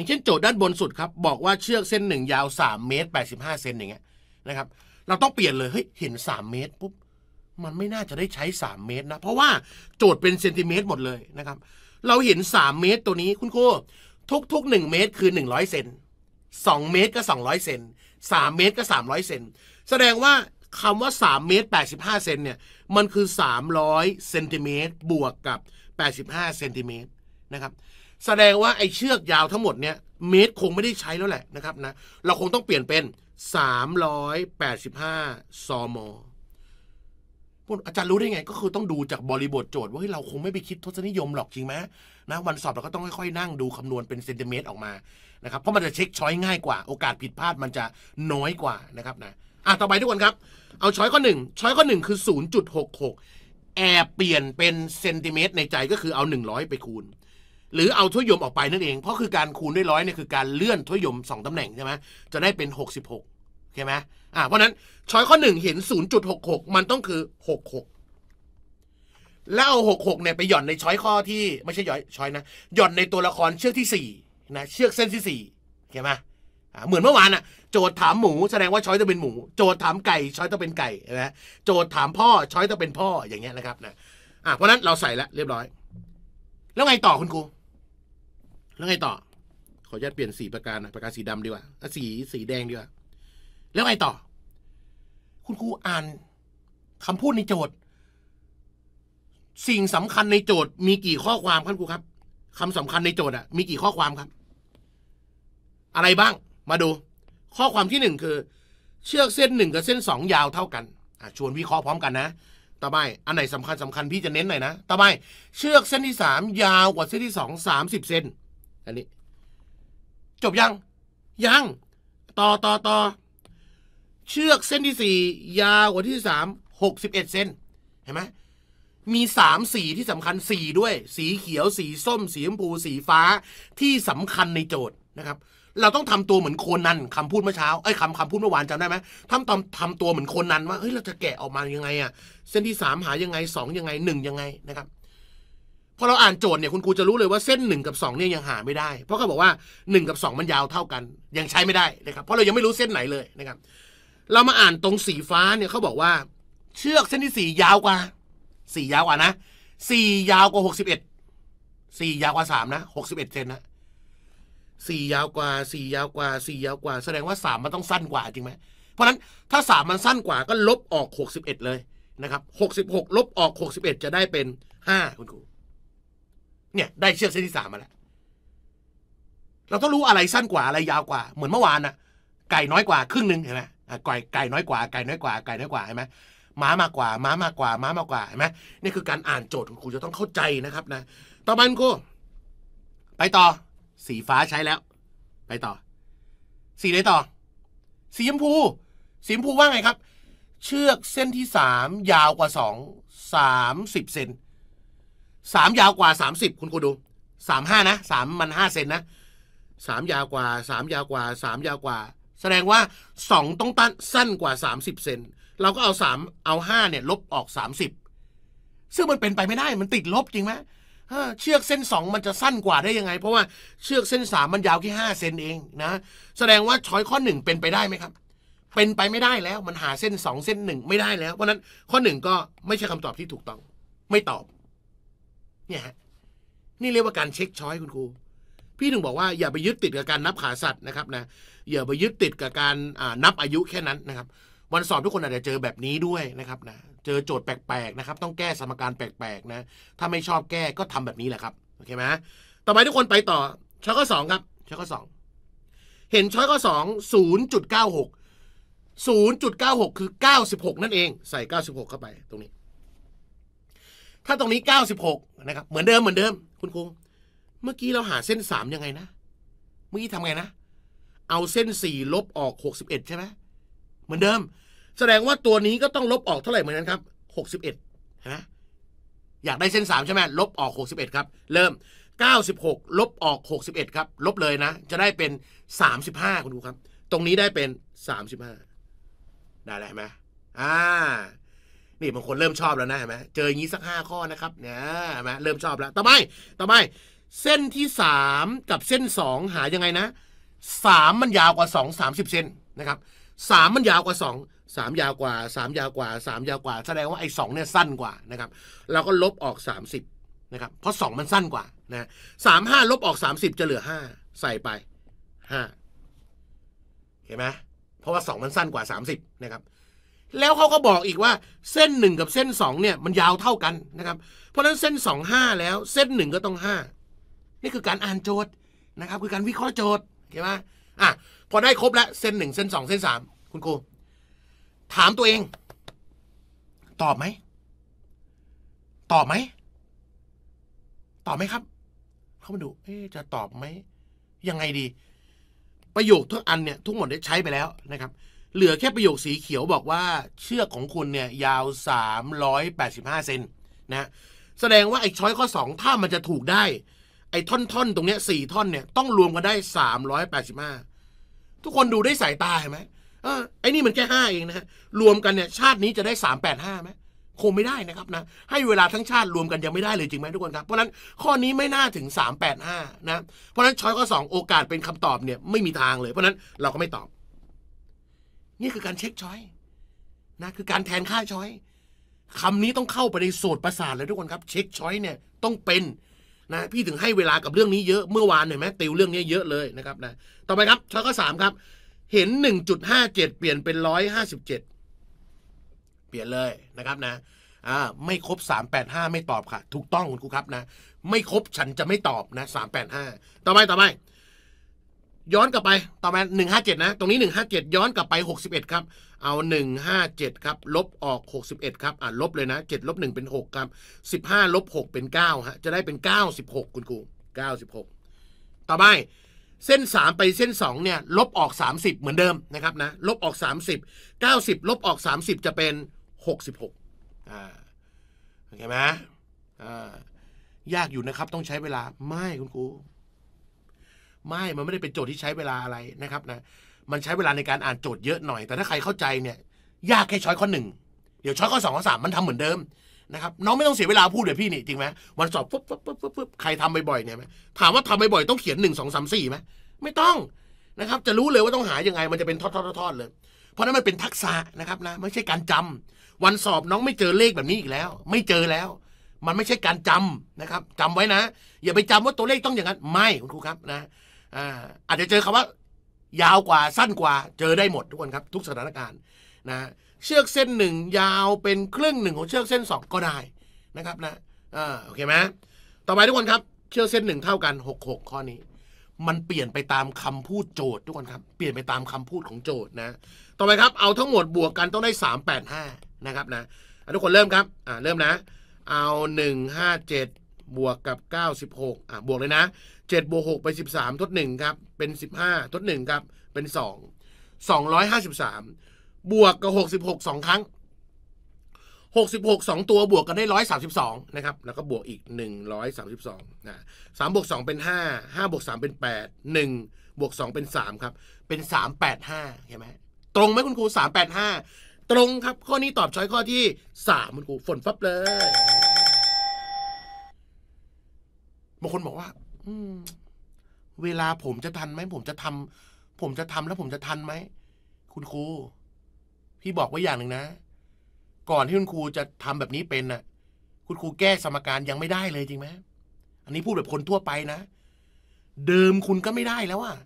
อย่างเช่นโจทย์ด้านบนสุดครับบอกว่าเชือกเส้นหนึ่งยาว 3 เมตร 85 เซนอย่างเงี้ยนะครับเราต้องเปลี่ยนเลย เฮ้ยเห็น 3 เมตร ปุ๊บมันไม่น่าจะได้ใช้ 3 เมตรนะเพราะว่าโจทย์เป็นเซนติเมตรหมดเลยนะครับ เราเห็น 3 เมตรตัวนี้คุณครูทุก ๆ 1 เมตรคือ 100 เซน2 เมตรก็ 200 เซน3 เมตรก็ 300 เซนแสดงว่าคำว่า 3 เมตร 85 เซนเนี่ยมันคือ 300เซนติเมตรบวกกับ 85 เซนติเมตรนะครับแสดงว่าไอ้เชือกยาวทั้งหมดเนี่ยเมตรคงไม่ได้ใช้แล้วแหละนะครับนะเราคงต้องเปลี่ยนเป็น 385ซมอาจารย์รู้ได้ไงก็คือต้องดูจากบริบทโจทย์ว่าเฮ้ยเราคงไม่ไปคิดทศนิยมหรอกจริงไหมนะวันสอบเราก็ต้องค่อยๆนั่งดูคำนวณเป็นเซนติเมตรออกมานะครับเพราะมันจะเช็คช้อยง่ายกว่าโอกาสผิดพลาดมันจะน้อยกว่านะครับนะอ่ะต่อไปทุกคนครับ เอาช้อยข้อหนึ่งช้อยข้อหนึ่งคือ 0.66แอบเปลี่ยนเป็นเซนติเมตรในใจก็คือเอา100 ไปคูณหรือเอาถ้วยยมออกไปนั่นเองเพราะคือการคูณด้วยร้อยเนี่ยคือการเลื่อนถ้วยยม 2ตำแหน่งใช่ไหมจะได้เป็น 66ใจไหมอ่าเพราะนั้นช้อยข้อ1เห็น 0.66 มันต้องคือ 66 แล้วเอา66เนี่ยไปหย่อนในช้อยข้อที่ไม่ใช่หย่อยช้อยนะหย่อนในตัวละครเชือกที่4นะเชือกเส้นที่4เข้าไหมเหมือนเมื่อวานอะโจทย์ถามหมูแสดงว่าช้อยจะเป็นหมูโจทย์ถามไก่ช้อยต้องเป็นไก่นะโจทย์ถามพ่อช้อยต้องเป็นพ่ออย่างเงี้ยนะครับนะอ่ะเพราะนั้นเราใส่แล้วเรียบร้อยแล้วไงต่อคุณครูแล้วไงต่อ ขออนุญาตเปลี่ยนสีประการนะประการสีดำ ดีกว่าสีสีแดงดีกว่า แล้วไงต่อ คุณครูอ่าน คำพูดในโจทย์ สิ่งสำคัญในโจทย์ มีกี่ข้อความครับครูครับ คำสำคัญในโจทย์อะมีกี่ข้อความครับ อะไรบ้าง มาดู ข้อความที่หนึ่งคือ เชือกเส้นหนึ่งกับเส้นสองยาวเท่ากันชวนวิเคราะห์พร้อมกันนะตาใบอันไหนสำคัญสำคัญพี่จะเน้นหน่อยนะตาใบเชือกเส้นที่สามยาวกว่าเส้นที่สองสามสิบเซนอันนี้จบยัง ยัง ต่อต่อต่อเชือกเส้นที่สี่ยาวกว่าที่สามหกสิบเอ็ดเส้นเห็นไหมมีสามสีที่สำคัญสีด้วย สีเขียวสีส้มสีชมพูสีฟ้า ที่สำคัญในโจทย์นะครับ เราต้องทำตัวเหมือนโคนันคำพูดเมื่อเช้าไอ้คำคำพูดเมื่อวานจำได้ไหมทำตอนทำตัวเหมือนโคนันว่าเฮ้ยเราจะแกะออกมายังไงอะเส้นที่สามหายังไงสองยังไงหนึ่งยังไงนะครับพอเราอ่านโจทย์เนี่ยคุณครูจะรู้เลยว่าเส้น1กับ2เนี่ยยังหาไม่ได้ เพราะเขาบอกว่า1กับ2มันยาวเท่ากันยังใช้ไม่ได้นะครับ เพราะเรายังไม่รู้เส้นไหนเลยนะครับเรามาอ่านตรงสีฟ้าเนี่ยเขาบอกว่า เชือกเส้นที่4ยาวกว่า4ยาวกว่านะ4ยาวกว่า61 4ยาวกว่า3นะ61เซนนะ4ยาวกว่า4ยาวกว่า4ยาวกว่าแสดงว่า3มันต้องสั้นกว่าจริงไหมเพราะนั้นถ้า3มันสั้นกว่าก็ลบออก61เลยนะครับ66ลบออก61จะได้เป็น5คุณครูเนี่ยได้เชือกเส้นที่สามมาแล้ว เราต้องรู้อะไรสั้นกว่า อะไรยาวกว่า เหมือนเมื่อวานน่ะไก่น้อยกว่าครึ่งหนึ่งเห็นไหมไก่ไก่น้อยกว่าไก่น้อยกว่าไก่น้อยกว่าเห็นไหมม้ามากกว่า ม้ามากกว่า ม้ามากกว่าเห็นไหมนี่คือการอ่านโจทย์ของครูจะต้องเข้าใจนะครับนะต่อไปครูไปต่อ สีฟ้าใช้แล้ว ไปต่อ สีไหนต่อสีชมพูสีชมพูว่าไงครับ เชือกเส้นที่สามยาวกว่าสองสามสิบเซนสามยาวกว่าสามสิบคุณกูดูสามห้านะสามมันห้าเซนนะสามยาวกว่าสามยาวกว่าสามยาวกว่า แสดงว่าสองต้องตั้นสั้นกว่าสามสิบเซน เราก็เอาสามเอาห้าเนี่ยลบออกสามสิบซึ่งมันเป็นไปไม่ได้มันติดลบจริงไหมเชือกเส้นสองมันจะสั้นกว่าได้ยังไง เพราะว่าเชือกเส้นสามมันยาวแค่ห้าเซนเองนะ แสดงว่าช้อยข้อหนึ่งเป็นไปได้ไหมครับเป็นไปไม่ได้แล้วมันหาเส้นสองเส้นหนึ่งไม่ได้แล้วเพราะนั้นข้อหนึ่งก็ไม่ใช่คำตอบที่ถูกต้องไม่ตอบเนี่ยนี่เรียกว่าการเช็คช้อยคุณครู พี่ถึงบอกว่าอย่าไปยึดติดกับการนับขาสัตว์นะครับนะอย่าไปยึดติดกับการนับอายุแค่นั้นนะครับวันสอบทุกคนอาจจะเจอแบบนี้ด้วยนะครับนะเจอโจทย์แปลกๆนะครับต้องแก้สมการแปลกๆนะถ้าไม่ชอบแก้ก็ทำแบบนี้แหละครับโอเคไหมต่อไปทุกคนไปต่อช้อยข้อสองครับช้อยข้อสองเห็นช้อยข้อสองศูนย์จุดเก้าหกศูนย์จุดเก้าหกคือเก้าสิบหกนั่นเองใส่เก้าสิบหกเข้าไปตรงนี้ถ้าตรงนี้96 นะครับ เหมือนเดิม เหมือนเดิม คุณคงเมื่อกี้เราหาเส้นสามยังไงนะ เมื่อกี้ทำไงนะ เอาเส้นสี่ลบออก 61 ใช่ไหมเหมือนเดิม แสดงว่าตัวนี้ก็ต้องลบออกเท่าไหร่เหมือนกันครับ 61เห็นไหมอยากได้เส้นสามใช่ไหม ลบออก 61 ครับ เริ่ม 96 ลบออก 61 ครับ ลบเลยนะ จะได้เป็น 35 คุณครูครับ ตรงนี้ได้เป็น 35 ได้เลยไหมอ่านี่บางคนเริ่มชอบแล้วนะเห็นไหมเจออย่างนี้สักห้าข้อนะครับเนี่ยเห็นไหมเริ่มชอบแล้วต่อไปต่อไปเส้นที่สามกับเส้นสองหายังไงนะสามมันยาวกว่าสองสามสิบเซนนะครับสามมันยาวกว่าสองสามยาวกว่าสามยาวกว่าสามยาวกว่า แสดงว่าไอ้สองเนี่ยสั้นกว่านะครับ เราก็ลบออกสามสิบนะครับ เพราะสองมันสั้นกว่า นะสามห้าลบออกสามสิบจะเหลือห้าใส่ไปห้าเห็นไหม เพราะว่าสองมันสั้นกว่าสามสิบนะครับแล้วเขาก็บอกอีกว่าเส้น1กับเส้น2เนี่ยมันยาวเท่ากันนะครับ เพราะฉะนั้นเส้น2 5แล้ว เส้น1ก็ต้อง5นี่คือการอ่านโจทย์นะครับ คือการวิเคราะห์โจทย์เข้าใจไหมอ่ะพอได้ครบแล้ว เส้น1เส้น2เส้น3คุณครูถามตัวเอง ตอบไหมตอบไหมตอบไหมครับ เขามาดู เอ๊จะตอบไหมยังไงดี ประโยคทุกอันเนี่ย ทุกหมดได้ใช้ไปแล้วนะครับเหลือแค่ประโยคสีเขียวบอกว่าเชือกของคุณเนี่ยยาว 385เซนนะแสดงว่าไอ้ช้อยข้อ2ถ้ามันจะถูกได้ ไอ้ท่อนๆตรงเนี้ยสี่ท่อนเนี่ยต้องรวมกันได้ 385 ทุกคนดูได้สายตาเห็นไหมอไอ้นี่มันแค่ห้าเองนะฮะรวมกันเนี่ยชาตินี้จะได้สามแปดห้าไหมคงไม่ได้นะครับนะให้เวลาทั้งชาติรวมกันยังไม่ได้เลยจริงไหมทุกคนครับเพราะนั้นข้อนี้ไม่น่าถึง 385นะเพราะนั้นช้อยข้อ 2 โอกาสเป็นคำตอบเนี่ยไม่มีทางเลย เพราะนั้นเราก็ไม่ตอบนี่คือการเช็คช้อยนะคือการแทนค่าช้อยคำนี้ต้องเข้าไปในโสดประสาทเลยทุกคนครับเช็คช้อยเนี่ย ต้องเป็นนะ พี่ถึงให้เวลากับเรื่องนี้เยอะเมื่อวานเห็นไหมติวเรื่องนี้เยอะเลยนะครับ นะต่อไปครับช้อยข้อสามครับ เห็นหนึ่งจุดห้าเจ็ดเปลี่ยนเป็นร้้อยหาสิบเจ็ดเปลี่ยนเลยนะครับนะอ่าไม่ครบสามแปดห้าไม่ตอบค่ะ ถูกต้องคุณครูครับนะไม่ครบฉันจะไม่ตอบนะสามแปดห้าต่อไปต่อไปย้อนกลับไป ต่อมา 157นะ ตรงนี้ 157 ย้อนกลับไป 61 ครับ เอา 157ครับลบออก 61 ครับอ่าลบเลยนะ7ลบ1เป็น 6 ครับ 15ลบ6 เป็น9ฮะ จะได้เป็น 96 คุณครู96 ต่อไป เส้น 3 ไปเส้น2เนี่ยลบออก 30 เหมือนเดิมนะครับนะ ลบออก 30 90 ลบออก 30 จะเป็น 66อ่าโอเคไหมอ่า ยากอยู่นะครับ ต้องใช้เวลา ไม่ คุณครูไม่ มันไม่ได้เป็นโจทย์ที่ใช้เวลาอะไรนะครับนะ มันใช้เวลาในการอ่านโจทย์เยอะหน่อย แต่ถ้าใครเข้าใจเนี่ย ยากแค่ช้อยข้อหนึ่งเดี๋ยวช้อยข้อสองข้อสามมันทำเหมือนเดิมนะครับน้องไม่ต้องเสียเวลาพูดเดี๋ยวพี่นี่จริงไหมวันสอบปุ๊บปุ๊บปุ๊บปุ๊บใครทำบ่อยๆเนี่ยไหมถามว่าทำบ่อยๆต้องเขียนหนึ่งสองสามสี่ไหมไม่ต้องนะครับ จะรู้เลยว่าต้องหายังไงมันจะเป็นทอดๆเลย เพราะนั้นมันเป็นทักษะนะครับนะไม่ใช่การจำ วันสอบน้องไม่เจอเลขแบบนี้อีกแล้ว ไม่เจอแล้ว มันไม่ใช่การจำนะครับ จำไว้นะอย่าไปจำว่าตัวเลขต้องอย่างนั้น ไม่ คุณครูครับนะอาจจะเจอคำว่า ยาวกว่าสั้นกว่าเจอได้หมดทุกคนครับทุกสถานการณ์นะเชือกเส้นหนึ่งยาวเป็นครึ่งหนึ่งของเชือกเส้นสองก็ได้นะครับนะอโอเคไหมต่อไปทุกคนครับ เชือกเส้นหนึ่งเท่ากันหกหกข้อนี้ มันเปลี่ยนไปตามคำพูดโจทย์ทุกคนครับเปลี่ยนไปตามคำพูดของโจทย์นะ ต่อไปครับเอาทั้งหมดบวกกันต้องได้สามแปดห้านะครับนะทุกคนเริ่มครับอ่าเริ่มนะ เอาหนึ่งห้าเจ็ดบวกกับเก้าหกอ่าบวกเลยนะเจ็ดบวกหกไปสิบสามทดหนึ่งครับ เป็นสิบห้าทดหนึ่งครับ เป็นสองสองร้อยห้าสิบสามบวกกับหกสิบหกสองครั้งหกสิบหกสองตัวบวกกันได้ร้อยสามสิบสองนะครับแล้วก็บวกอีกหนึ่งร้อยสามสิบสองนะสามบวกสองเป็นห้าห้าบวกสามเป็นแปดหนึ่งบวกสองเป็นสามครับเป็นสามแปดห้าเห็นไหมตรงไหมคุณครูสามแปดห้าตรงครับข้อนี้ตอบช้อยข้อที่สามคุณครูฝนฟับเลยบางคนบอกว่าเวลาผมจะทันไหมผมจะทำ ผมจะทำแล้วผมจะทันไหมคุณครูพี่บอกไว้อย่างหนึ่งนะ ก่อนที่คุณครูจะทำแบบนี้เป็นน่ะคุณครูแก้สมการยังไม่ได้เลยจริงไหมอันนี้พูดแบบคนทั่วไปนะ เดิมคุณก็ไม่ได้แล้วอะ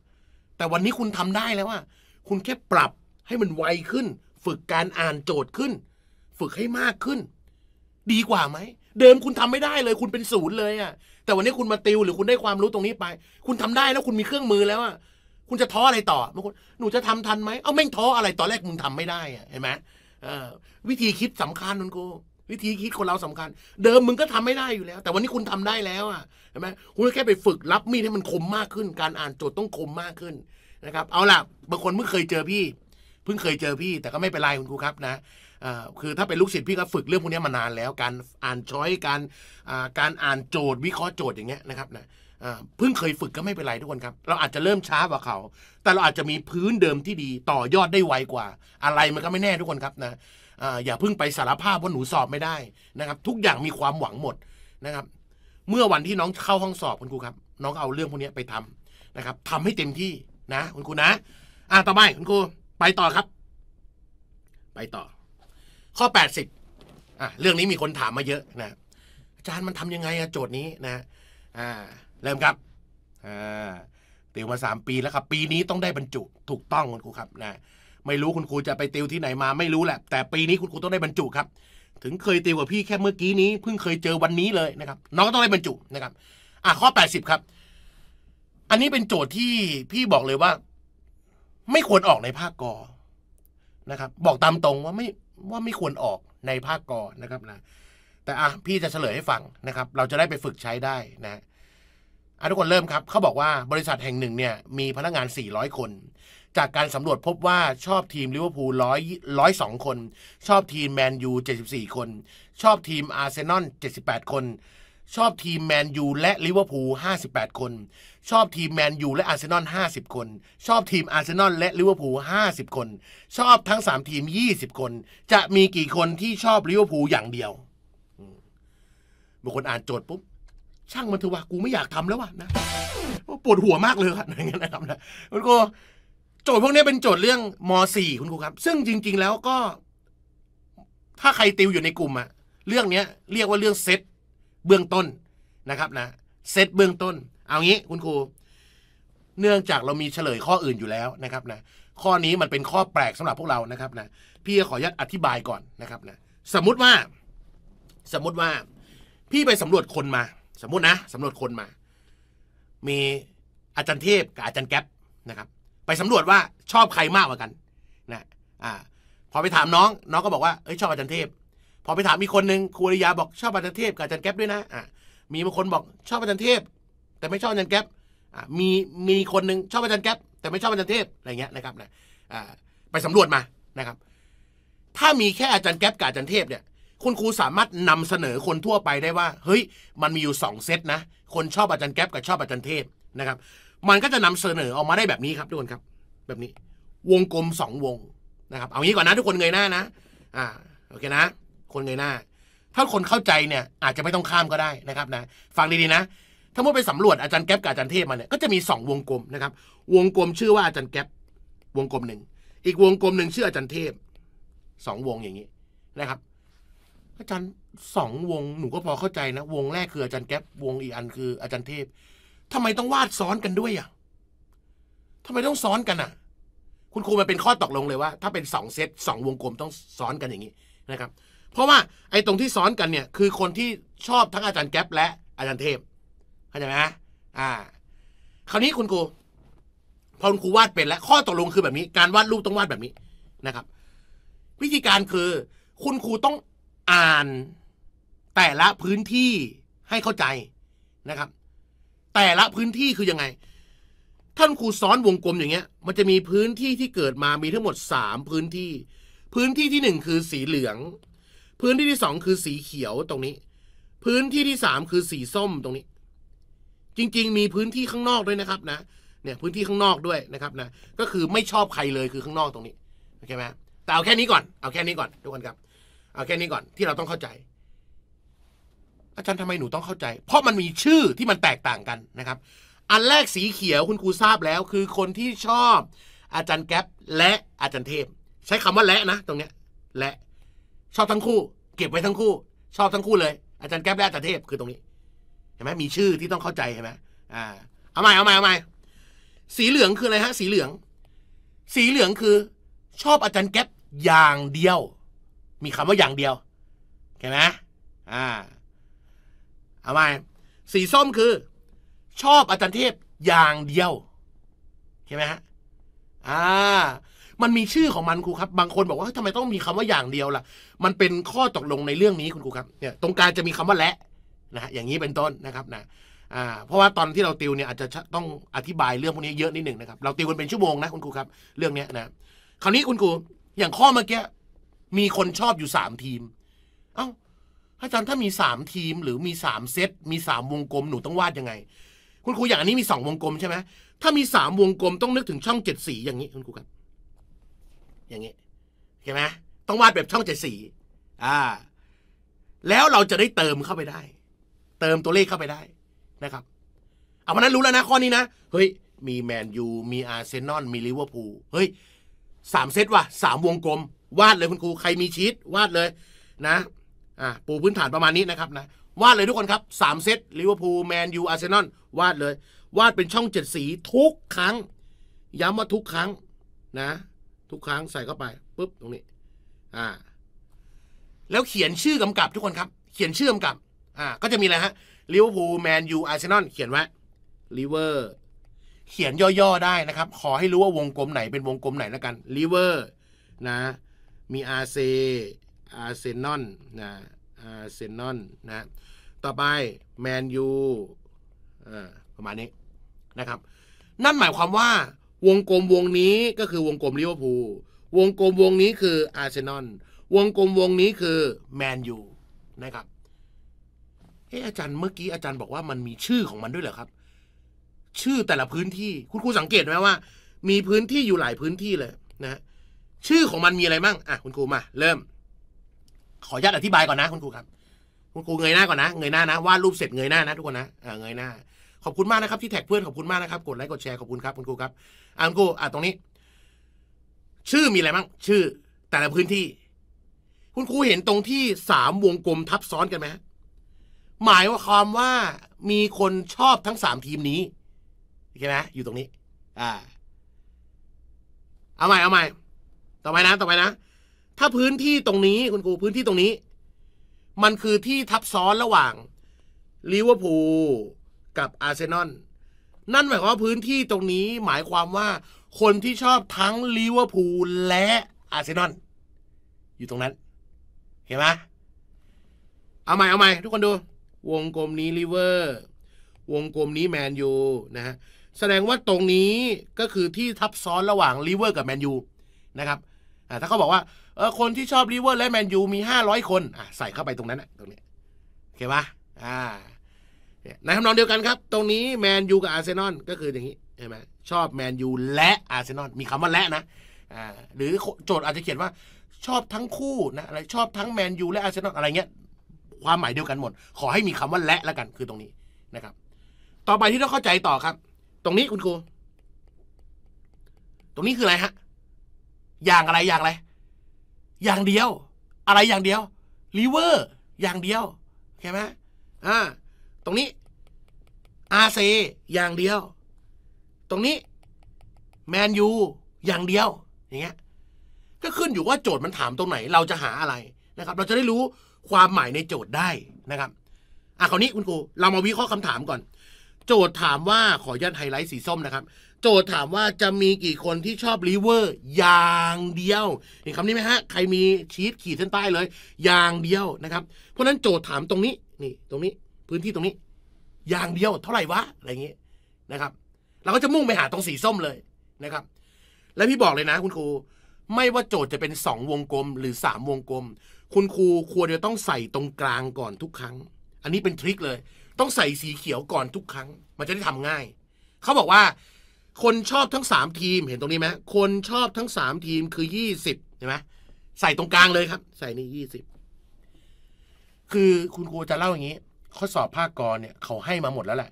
แต่วันนี้คุณทำได้แล้วอะคุณแค่ปรับให้มันไวขึ้น ฝึกการอ่านโจทย์ขึ้น ฝึกให้มากขึ้น ดีกว่าไหมเดิมคุณทำไม่ได้เลย คุณเป็นศูนย์เลยอะแต่วันนี้คุณมาติวหรือคุณได้ความรู้ตรงนี้ไป คุณทำได้แล้วคุณมีเครื่องมือแล้วอ่ะคุณจะท้ออะไรต่อบางคนหนูจะทำทันไหมเอาแม่งท้ออะไรตอนแรกมึงทำไม่ได้อ่ะเห็นไหมวิธีคิดสำคัญนุนกูวิธีคิดคนเราสำคัญ เดิมมึงก็ทำไม่ได้อยู่แล้ว แต่วันนี้คุณทำได้แล้วอ่ะเห็นไหมคุณแค่ไปฝึกรับมีดให้มันคมมากขึ้น การอ่านโจทย์ต้องคมมากขึ้นนะครับ เอาล่ะบางคนเพิ่งเคยเจอพี่เพิ่งเคยเจอพี่แต่ก็ไม่เป็นไรคุณครูครับนะคือถ้าเป็นลูกศิษย์พี่ก็ฝึกเรื่องพวกนี้มานาน แล้วการอ่านช้อยการการอ่านโจทย์วิเคราะห์โจทย์อย่างเงี้ยนะครับนะเพิ่งเคยฝึกก็ไม่เป็นไรทุกคนครับ เราอาจจะเริ่มช้ากว่าเขา แต่เราอาจจะมีพื้นเดิมที่ดีต่อยอดได้ไวกว่า อะไรมันก็ไม่แน่ทุกคนครับนะอย่าเพิ่งไปสารภาพว่าหนูสอบไม่ได้นะครับ ทุกอย่างมีความหวังหมดนะครับ เมื่อวันที่น้องเข้าห้องสอบคุณครูครับ น้องเอาเรื่องพวกนี้ไปทำนะครับ ทำให้เต็มที่นะ คุณครูนะอ่าต่อไปคุณครูไปต่อครับ ไปต่อข้อ 80อ่ะเรื่องนี้มีคนถามมาเยอะนะ อาจารย์มันทำยังไงอะโจทย์นี้นะอ่า เริ่มครับอ่าติวมา3ปีแล้วครับ ปีนี้ต้องได้บรรจุ ถูกต้องคุณครูครับนะ ไม่รู้คุณครูจะไปติวที่ไหนมา ไม่รู้แหละแต่ปีนี้คุณครูต้องได้บรรจุ ครับ ถึงเคยติวกับพี่แค่เมื่อกี้นี้เพิ่งเคยเจอวันนี้เลยนะครับน้องต้องได้บรรจุนะครับ อ่ะข้อ 80 ครับ อันนี้เป็นโจทย์ที่พี่บอกเลยว่า ไม่ควรออกในภาคกอนะครับ บอกตามตรงว่าไม่ว่าไม่ควรออกในภาคกอนะครับนะแต่อ่ะพี่จะเฉลยให้ฟังนะครับเราจะได้ไปฝึกใช้ได้นะอะทุกคนเริ่มครับ เขาบอกว่าบริษัทแห่งหนึ่งเนี่ยมีพนักงาน 400 คน จากการสำรวจพบว่าชอบทีมลิเวอร์พูล1 0 2 คน ชอบทีมแมนยู 74 คน ชอบทีมอาร์เซนอล 78 คนชอบทีมแมนยูและลิเวอร์พูล58 คน ชอบทีมแมนยูและอาร์เซนอล50 คน ชอบทีมอาร์เซนอลและลิเวอร์พูล50 คน ชอบทั้ง 3 ทีม 20 คน จะมีกี่คนที่ชอบลิเวอร์พูลอย่างเดียวบางคนอ่านโจทย์ปุ๊บช่างมันเถอะวะกูไม่อยากทำแล้ววะนะปวดหัวมากเลยคัะอย่างเงี้ยนะครับนะคุณครูโจทย์พวกนี้เป็นโจทย์เรื่องม .4 คุณครูครับ ซึ่งจริง ๆแล้วก็ ถ้าใครติวอยู่ในกลุ่มอะเรื่องเนี้ย เรียกว่าเรื่องเซตเบื้องต้นนะครับนะเซตเบื้องต้น เอางี้คุณครู เนื่องจากเรามีเฉลยข้ออื่นอยู่แล้วนะครับนะข้อนี้มันเป็นข้อแปลกสำหรับพวกเรานะครับนะพี่ขออนุญาตอธิบายก่อนนะครับนะสมมุติว่า สมมุติว่าพี่ไปสำรวจคนมาสมมุตินะสำรวจคนมา มีอาจารย์เทพกับอาจารย์แก๊ปนะครับไปสำรวจว่าชอบใครมากกว่ากันนะอ่าพอไปถามน้องน้องก็บอกว่าเอ้ยชอบอาจารย์เทพพอไปถามมีคนหนึ่งครูอริยาบอกชอบอาจารย์เทพกับอาจารย์แก๊ปด้วยนะอ่ะมีบางคนบอกชอบอาจารย์เทพ แต่ไม่ชอบอาจารย์แก๊ปอ่ะมีมีคนหนึ่งชอบอาจารย์แก๊ปแต่ไม่ชอบอาจารย์เทพอะไรเงี้ยนะครับนะอ่า ไปสำรวจมานะครับ ถ้ามีแค่อาจารย์แก๊ปกับอาจารย์เทพเนี่ย คุณครูสามารถนำเสนอคนทั่วไปได้ว่า เฮ้ย มันมีอยู่สองเซตนะ คนชอบอาจารย์แก๊ปกับชอบอาจารย์เทพนะครับ มันก็จะนำเสนอออกมาได้แบบนี้ครับทุกคนครับ แบบนี้ วงกลมสองวงนะครับ เอางี้ก่อนนะทุกคนเงยหน้านะ อ่าโอเคนะคนเงยหน้าถ้าคนเข้าใจเนี่ย อาจจะไม่ต้องข้ามก็ได้นะครับ นะฟังดีๆนะ ถ้ามุดไปสำรวจอาจารย์แก๊ปกับอาจารย์เทพมาเนี่ยก็จะมี2วงกลมนะครับ วงกลม ชื่อว่าอาจารย์แก๊ปวงกลมหนึ่งอีกวงกลมหนึ่งชื่ออาจารย์เทพสองวงอย่างนี้ นะครับ อาจารย์สองวงหนูก็พอเข้าใจนะ วงแรกคืออาจารย์แก๊ปวงอีกอันคือ อาจารย์เทพ ทำไมต้องวาดซ้อนกันด้วยอ่ะทำไมต้องซ้อนกันอ่ะ คุณครูมันเป็นข้อตกลงเลยว่าถ้าเป็นสองเซตสองวงกลมต้องซ้อนกันอย่างนี้นะครับเพราะว่าไอ้ตรงที่ซ้อนกันเนี่ย คือคนที่ชอบทั้งอาจารย์แก๊ปและอาจารย์เทพเข้าใจไหมอ่า คราวนี้คุณครูพอคุณครูวาดเป็นแล้ว ข้อตกลงคือแบบนี้ การวาดรูป ต้องวาดแบบนี้นะครับ วิธีการคือ คุณครูต้องอ่าน แต่ละพื้นที่ให้เข้าใจนะครับ แต่ละพื้นที่คือยังไง ท่านครูซ้อนวงกลมอย่างเงี้ยมันจะมีพื้นที่ที่เกิดมามีทั้งหมดสามพื้นที่ พื้นที่ที่หนึ่งคือสีเหลืองพื้นที่ที่สองคือสีเขียวตรงนี้ พื้นที่ที่สามคือสีส้มตรงนี้ จริงๆ มีพื้นที่ข้างนอกด้วยนะครับนะ เนี่ยพื้นที่ข้างนอกด้วยนะครับนะ ก็คือไม่ชอบใครเลยคือข้างนอกตรงนี้ โอเคไหมแต่เอาแค่นี้ก่อน เอาแค่นี้ก่อนทุกคนครับ เอาแค่นี้ก่อนที่เราต้องเข้าใจ อาจารย์ทำไมหนูต้องเข้าใจ เพราะมันมีชื่อที่มันแตกต่างกันนะครับ อันแรกสีเขียวคุณครูทราบแล้วคือคนที่ชอบ อาจารย์แก๊ปและอาจารย์เทพ ใช้คำว่าและนะตรงเนี้ยและชอบทั้งคู่เก็บไว้ทั้งคู่ชอบทั้งคู่เลย อาจารย์แก้วและอาจารย์เทพคือตรงนี้ เห็นไหมมีชื่อที่ต้องเข้าใจเห็นไหมอ่าเอาใหม่เอาใหม่เอาใหม่สีเหลืองคืออะไรฮะสีเหลือง สีเหลืองคือ ชอบอาจารย์แก๊ปอย่างเดียว มีคำว่าอย่างเดียว เห็นไหมอ่าเอาใหม่สีส้มคือ ชอบอาจารย์เทพอย่างเดียวเห็นไหมฮะอ่ามันมีชื่อของมันครูครับ บางคนบอกว่าทำไมต้องมีคำว่าอย่างเดียวล่ะ มันเป็นข้อตกลงในเรื่องนี้คุณครูครับเนี่ยตรงกลางจะมีคำว่าและนะฮะอย่างนี้เป็นต้นนะครับนะอ่าเพราะว่าตอนที่เราติวเนี่ยอาจจะต้องอธิบายเรื่องพวกนี้เยอะนิดหนึ่งนะครับเราติวกันเป็นชั่วโมงนะ คุณครูครับ เรื่องเนี้ยนะคราวนี้คุณครูอย่างข้อเมื่อกี้มีคนชอบอยู่สามทีมเอา้าอาจารย์ถ้ามีสามทีมหรือมีสามเซตมีสามวงกลมหนูต้องวาดยังไงคุณครูอย่างอันนี้มีสองวงกลมใช่ไหมถ้ามีสามวงกลมต้องนึกถึงช่องเจ็ดสีอย่างนี้คุณครูครับอย่างเงี้ยใ็นไหม ต้องวาดแบบช่องเจ็ดสี อ่า แล้วเราจะได้เติมเข้าไปได้ เติมตัวเลขเข้าไปได้นะครับ เอาวันนั้นรู้แล้วนะ ข้อนี้นะ เฮ้ย มีแมนยู มีอาร์เซนอล มีลิเวอร์พูล เฮ้ย สามเซตว่ะสามวงกลม วาดเลยคุณครู ใครมีชีตวาดเลยนะ อ่าปูพื้นฐานประมาณนี้นะครับ นะ วาดเลยทุกคนครับสามเซตลิเวอร์พูล แมนยู อาร์เซนอล วาดเลย วาดเป็นช่องเจ็ดสี ทุกครั้ง ย้ำว่าทุกครั้ง นะทุกครั้งใส่เข้าไปปุ๊บตรงนี้ อ่า แล้วเขียนชื่อกำกับทุกคนครับ เขียนชื่อกำกับ อ่า ก็จะมีอะไรฮะลิเวอร์พูลแมนยูอาร์เซนอลเขียนไว้ลิเวอร์เขียนย่อๆได้นะครับ ขอให้รู้ว่าวงกลมไหนเป็นวงกลมไหนแล้วกันลิเวอร์นะ มีอาร์เซอาร์เซนอลนะอาร์เซนอลนะ ต่อไปแมนยูประมาณนี้นะครับ นั่นหมายความว่าวงกลมวงนี้ก็คือวงกลมลิเวอร์พูล วงกลมวงนี้คือ อาร์เซนอล วงกลมวงนี้คือ แมนยูนะครับเอ้อาจารย์เมื่อกี้อาจารย์บอกว่า มันมีชื่อของมันด้วยเหรอครับ ชื่อแต่ละพื้นที่คุณครูสังเกตไหมว่า มีพื้นที่อยู่หลายพื้นที่เลยนะ ชื่อของมันมีอะไรบ้างอ่ะคุณครูมาเริ่ม ขออนุญาตอธิบายก่อนนะ คุณครูครับ คุณครูเงยหน้าก่อนนะ เงยหน้านะวาดรูปเสร็จเงยหน้านะทุกคนนะเงยหน้าขอบคุณมากนะครับที่แท็กเพื่อนขอบคุณมากนะครับกดไลค์กดแชร์ขอบคุณครับคุณครูครับอ่าคุณครูอ่าตรงนี้ ชื่อมีอะไรบ้างชื่อแต่ละพื้นที่ คุณครูเห็นตรงที่สามวงกลมทับซ้อนกันไหมหมายว่าความว่ามีคนชอบทั้งสามทีมนี้อเคไหมอยู่ตรงนี้ อ่า เอาใหม่เอาใหม่ต่อไปนะต่อไปนะ ถ้าพื้นที่ตรงนี้ คุณครูพื้นที่ตรงนี้ มันคือที่ทับซ้อนระหว่างลิเวอร์พูลกับอาร์เซนอล นั่นหมายความว่าพื้นที่ตรงนี้หมายความว่า คนที่ชอบทั้งลิเวอร์พูลและอาร์เซนอลอยู่ตรงนั้น เห็นไหม เอาใหม่ เอาใหม่ทุกคนดู วงกลมนี้ลิเวอร์ วงกลมนี้แมนยูนะฮะ แสดงว่าตรงนี้ก็คือที่ทับซ้อนระหว่างลิเวอร์กับแมนยูนะครับ ถ้าเขาบอกว่าเออคนที่ชอบลิเวอร์และแมนยูมีห้าร้อยคนใส่เข้าไปตรงนั้นตรงนี้โอเคปะอ่าในคำนองเดียวกันครับ ตรงนี้แมนยูกับอาร์เซนอลก็คืออย่างนี้ใช่ไหมชอบแมนยูและอาร์เซนอลมีคำว่าและนะหรือโจทย์อาจจะเขียนว่า ชอบทั้งคู่นะอะไรชอบทั้งแมนยูและอาร์เซนอลอะไรเงี้ย ความหมายเดียวกันหมด ขอให้มีคำว่าและละกัน คือตรงนี้นะครับ ต่อไปที่ต้องเข้าใจต่อครับ ตรงนี้คุณครูตรงนี้คืออะไรฮะอย่างอะไรอย่างอะไร อย่างเดียว อะไรอย่างเดียวลีเวอร์อย่างเดียวเข้าไหมอ่าตรงนี้อาร์เซอย่างเดียว ตรงนี้แมนยูอย่างเดียวอย่างเงี้ยก็ขึ้นอยู่ว่าโจทย์มันถามตรงไหน เราจะหาอะไรนะครับ เราจะได้รู้ความหมายในโจทย์ได้นะครับอ่ะคราวนี้คุณครูเรามาวิเคราะห์คำถามก่อน โจทย์ถามว่าขอยันไฮไลท์สีส้มนะครับ โจทย์ถามว่าจะมีกี่คนที่ชอบลีเวอร์อย่างเดียวเห็นคำนี้ไหมฮะ ใครมีชีตขีดเส้นใต้เลยอย่างเดียวนะครับเพราะนั้นโจทย์ถามตรงนี้นี่ตรงนี้พื้นที่ตรงนี้ อย่างเดียวเท่าไหร่วะอะไรอย่างเงี้ยนะครับ เราก็จะมุ่งไปหาตรงสีส้มเลยนะครับ และพี่บอกเลยนะ คุณครูไม่ว่าโจทย์จะเป็นสองวงกลม หรือสามวงกลม คุณครูควรจะต้องใส่ตรงกลางก่อนทุกครั้งอันนี้เป็นทริคเลยต้องใส่สีเขียวก่อนทุกครั้ง มันจะได้ทำง่าย เขาบอกว่า คนชอบทั้งสามทีมเห็นตรงนี้ไหมคนชอบทั้งสามทีมคือยี่สิบเห็นไหมใส่ตรงกลางเลยครับ ใส่นี่ยี่สิบคือคุณครูจะเล่าอย่างนี้ข้อสอบภาคกรเนี่ยเขาให้มาหมดแล้วแหละ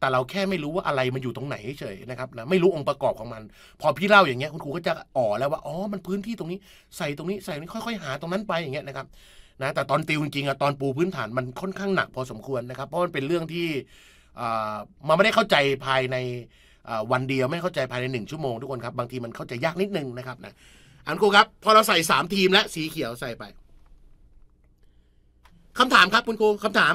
แต่เราแค่ไม่รู้ว่าอะไรมันอยู่ตรงไหนเฉยนะครับนะไม่รู้องค์ประกอบของมัน พอพี่เล่าอย่างเงี้ย คุณครูก็จะอ๋อแล้วว่าอ๋อมันพื้นที่ตรงนี้ ใส่ตรงนี้ใส่นี้ค่อยๆหาตรงนั้นไปอย่างเงี้ยนะครับ นะ แต่ตอนติวจริงๆอะตอนปูพื้นฐาน มันค่อนข้างหนักพอสมควรนะครับ เพราะมันเป็นเรื่องที่มันไม่ได้เข้าใจภายในวันเดียวไม่เข้าใจภายใน1ชั่วโมงทุกคนครับ บางทีมันเข้าใจยากนิดนึงนะครับ นะอันรูครับพอเราใส่3ทีมและสีเขียวใส่ไปคำถามครับคุณครูคำถาม